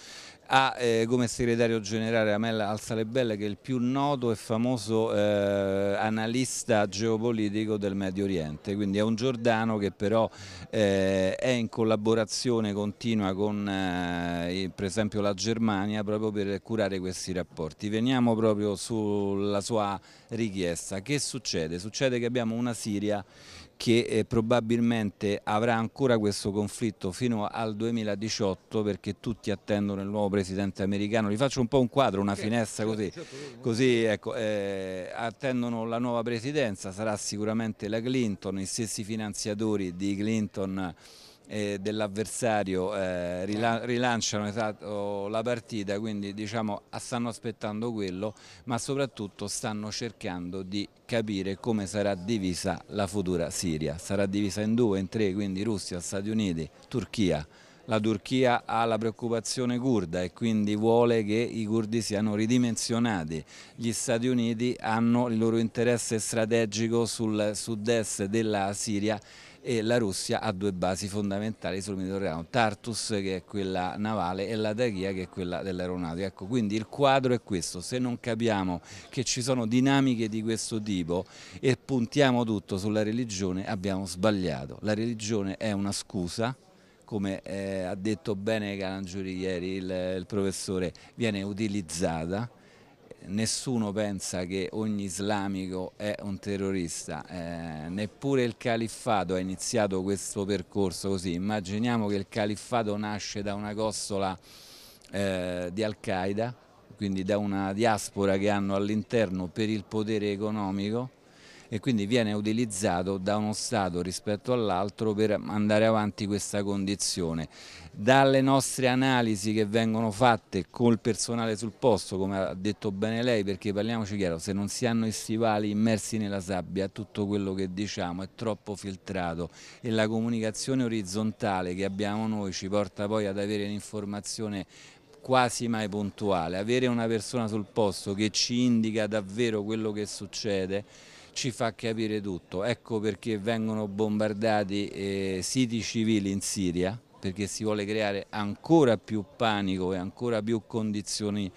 ha eh, come segretario generale Amel Al-Salebelle che è il più noto e famoso eh, analista geopolitico del Medio Oriente, quindi è un giordano che però eh, è in collaborazione continua con eh, per esempio la Germania proprio per curare questi rapporti. Veniamo proprio sulla sua richiesta, che succede? Succede che abbiamo una Siria che eh, probabilmente avrà ancora questo conflitto fino al 2018 perché tutti attendono il nuovo presidente americano. Li faccio un po' un quadro, una finestra certo, così, certo, certo, così ecco, eh, attendono la nuova presidenza, sarà sicuramente la Clinton, i stessi finanziatori di Clinton eh, dell'avversario eh, rilanciano esatto, la partita, quindi diciamo, stanno aspettando quello, ma soprattutto stanno cercando di capire come sarà divisa la futura Siria. Sarà divisa in due, in tre, quindi Russia, Stati Uniti, Turchia la Turchia ha la preoccupazione kurda e quindi vuole che i kurdi siano ridimensionati. Gli Stati Uniti hanno il loro interesse strategico sul sud-est della Siria e la Russia ha due basi fondamentali sul Mediterraneo, Tartus che è quella navale e la Daghia che è quella dell'aeronautica. Ecco, quindi il quadro è questo, se non capiamo che ci sono dinamiche di questo tipo e puntiamo tutto sulla religione abbiamo sbagliato. La religione è una scusa come eh, ha detto bene Calangiuri ieri il, il professore, viene utilizzata nessuno pensa che ogni islamico è un terrorista, eh, neppure il califfato ha iniziato questo percorso così, immaginiamo che il califfato nasce da una costola eh, di Al-Qaeda, quindi da una diaspora che hanno all'interno per il potere economico e quindi viene utilizzato da uno Stato rispetto all'altro per andare avanti questa condizione dalle nostre analisi che vengono fatte col personale sul posto, come ha detto bene lei, perché parliamoci chiaro, se non si hanno i stivali immersi nella sabbia, tutto quello che diciamo è troppo filtrato e la comunicazione orizzontale che abbiamo noi ci porta poi ad avere un'informazione quasi mai puntuale, avere una persona sul posto che ci indica davvero quello che succede ci fa capire tutto, ecco perché vengono bombardati eh, siti civili in Siria perché si vuole creare ancora più panico e ancora più condizioni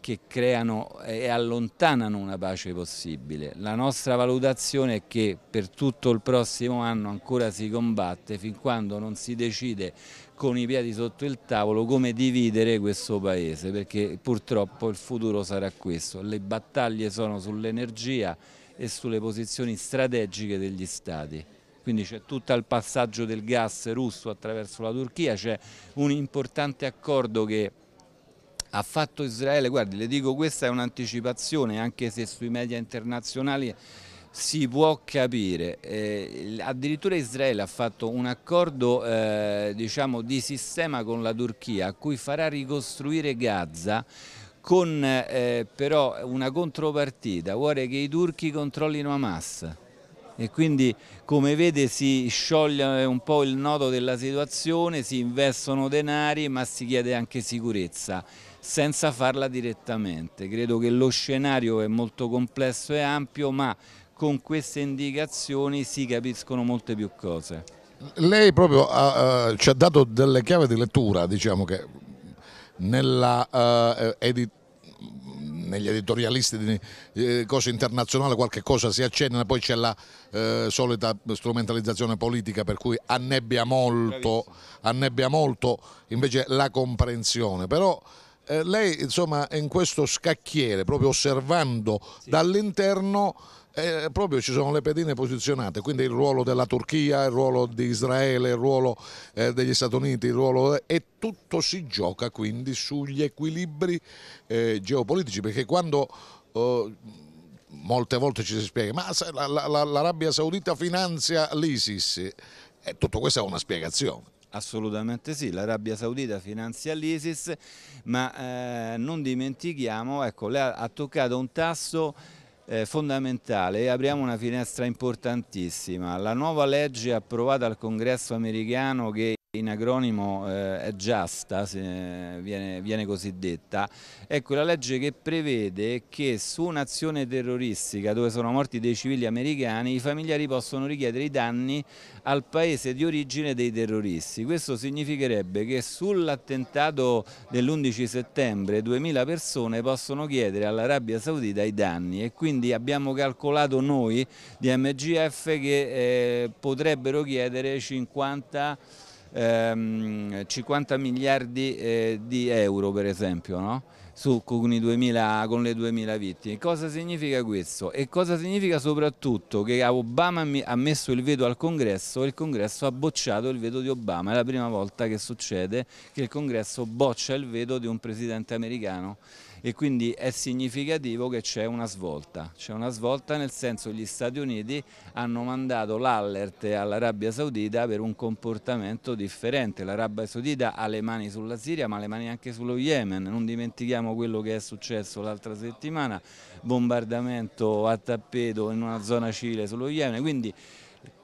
che creano e allontanano una pace possibile. La nostra valutazione è che per tutto il prossimo anno ancora si combatte fin quando non si decide con i piedi sotto il tavolo come dividere questo paese perché purtroppo il futuro sarà questo, le battaglie sono sull'energia e sulle posizioni strategiche degli stati quindi c'è tutto il passaggio del gas russo attraverso la Turchia, c'è un importante accordo che ha fatto Israele, guardi le dico questa è un'anticipazione anche se sui media internazionali si può capire, eh, addirittura Israele ha fatto un accordo eh, diciamo, di sistema con la Turchia a cui farà ricostruire Gaza con eh, però una contropartita, vuole che i turchi controllino Hamas e quindi come vede si scioglie un po' il nodo della situazione, si investono denari ma si chiede anche sicurezza senza farla direttamente. Credo che lo scenario è molto complesso e ampio ma con queste indicazioni si capiscono molte più cose. Lei proprio uh, ci ha dato delle chiavi di lettura, diciamo che nella uh, edit negli editorialisti di eh, cose internazionali qualche cosa si accenna, poi c'è la eh, solita strumentalizzazione politica per cui annebbia molto, annebbia molto invece la comprensione, però eh, lei insomma in questo scacchiere, proprio osservando sì. dall'interno eh, proprio ci sono le pedine posizionate, quindi il ruolo della Turchia, il ruolo di Israele, il ruolo eh, degli Stati Uniti, il ruolo... Eh, e tutto si gioca quindi sugli equilibri eh, geopolitici, perché quando eh, molte volte ci si spiega ma l'Arabia Saudita finanzia l'ISIS, eh, tutto questo è una spiegazione. Assolutamente sì, l'Arabia Saudita finanzia l'ISIS, ma eh, non dimentichiamo, ecco, lei ha toccato un tasso eh, fondamentale e apriamo una finestra importantissima. La nuova legge approvata al congresso americano che in acronimo eh, giasta, eh, viene, viene così detta, è ecco, quella legge che prevede che su un'azione terroristica dove sono morti dei civili americani i familiari possono richiedere i danni al paese di origine dei terroristi. Questo significherebbe che sull'attentato dell'11 settembre 2000 persone possono chiedere all'Arabia Saudita i danni e quindi abbiamo calcolato noi di MGF che eh, potrebbero chiedere 50 ehm, 50 miliardi eh, di euro per esempio, no? Su, con, 2000, con, le 2000 vittime. Cosa significa questo? E cosa significa soprattutto che Obama ha messo il veto al congresso e il congresso ha bocciato il veto di Obama. È la prima volta che succede che il congresso boccia il veto di un presidente americano e quindi è significativo che c'è una svolta, c'è una svolta nel senso che gli Stati Uniti hanno mandato l'allert all'Arabia Saudita per un comportamento differente, l'Arabia Saudita ha le mani sulla Siria ma le mani anche sullo Yemen, non dimentichiamo quello che è successo l'altra settimana, bombardamento a tappeto in una zona civile sullo Yemen, quindi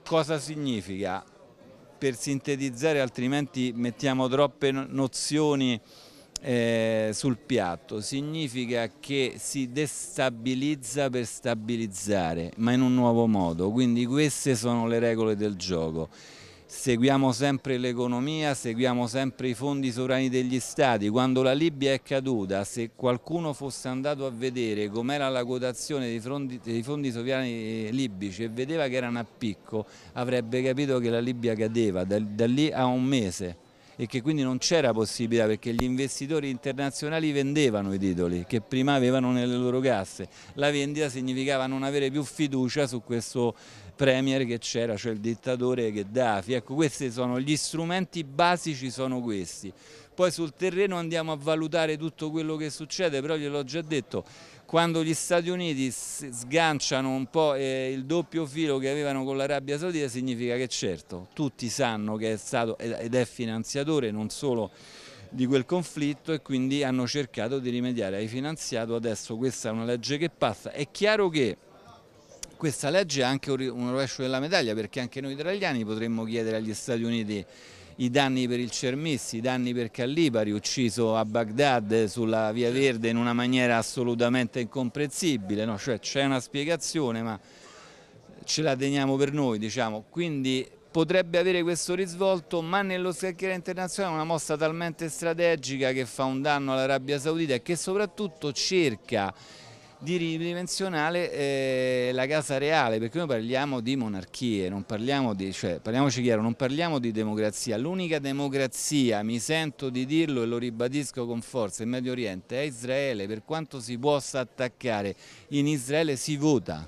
cosa significa? Per sintetizzare altrimenti mettiamo troppe nozioni eh, sul piatto, significa che si destabilizza per stabilizzare, ma in un nuovo modo, quindi queste sono le regole del gioco. Seguiamo sempre l'economia, seguiamo sempre i fondi sovrani degli stati. Quando la Libia è caduta, se qualcuno fosse andato a vedere com'era la quotazione dei fondi, dei fondi sovrani eh, libici e vedeva che erano a picco, avrebbe capito che la Libia cadeva da, da lì a un mese e che quindi non c'era possibilità perché gli investitori internazionali vendevano i titoli che prima avevano nelle loro casse. La vendita significava non avere più fiducia su questo premier che c'era, cioè il dittatore Gheddafi. Ecco, questi sono gli strumenti basici, sono questi. Poi sul terreno andiamo a valutare tutto quello che succede, però gliel'ho già detto, quando gli Stati Uniti sganciano un po' il doppio filo che avevano con l'Arabia Saudita significa che certo tutti sanno che è stato ed è finanziatore non solo di quel conflitto e quindi hanno cercato di rimediare. Hai finanziato, adesso questa è una legge che passa. È chiaro che questa legge è anche un rovescio della medaglia perché anche noi italiani potremmo chiedere agli Stati Uniti i danni per il Cermessi, i danni per Callipari, ucciso a Baghdad sulla Via Verde in una maniera assolutamente incomprensibile, no? cioè c'è una spiegazione ma ce la teniamo per noi, diciamo. quindi potrebbe avere questo risvolto, ma nello scacchiere internazionale è una mossa talmente strategica che fa un danno all'Arabia Saudita e che soprattutto cerca di ridimensionare eh, la casa reale, perché noi parliamo di monarchie, non parliamo di, cioè, parliamoci chiaro, non parliamo di democrazia. L'unica democrazia, mi sento di dirlo e lo ribadisco con forza, in Medio Oriente è Israele, per quanto si possa attaccare, in Israele si vota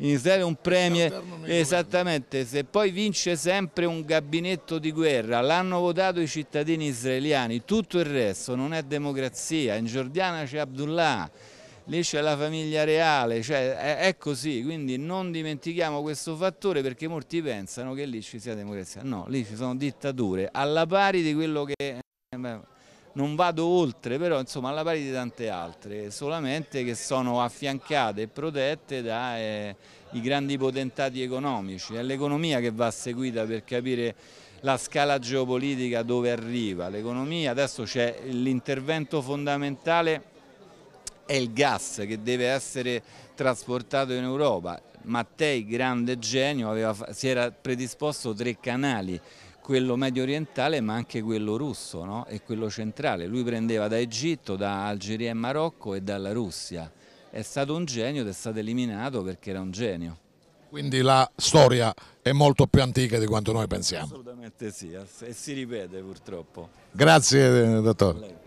in Israele un premier esattamente se poi vince sempre un gabinetto di guerra l'hanno votato i cittadini israeliani tutto il resto non è democrazia in Giordania c'è Abdullah lì c'è la famiglia reale, cioè è, è, così, quindi non dimentichiamo questo fattore perché molti pensano che lì ci sia democrazia, no, lì ci sono dittature, alla pari di quello che, eh, non vado oltre, però insomma alla pari di tante altre, solamente che sono affiancate e protette dai eh, grandi potentati economici, è l'economia che va seguita per capire la scala geopolitica dove arriva, l'economia, adesso c'è l'intervento fondamentale è il gas che deve essere trasportato in Europa. Mattei, grande genio, aveva, si era predisposto tre canali, quello medio orientale ma anche quello russo no? e quello centrale. Lui prendeva da Egitto, da Algeria e Marocco e dalla Russia. È stato un genio ed è stato eliminato perché era un genio. Quindi la storia è molto più antica di quanto noi pensiamo. Assolutamente sì, e si ripete purtroppo. Grazie eh, dottore.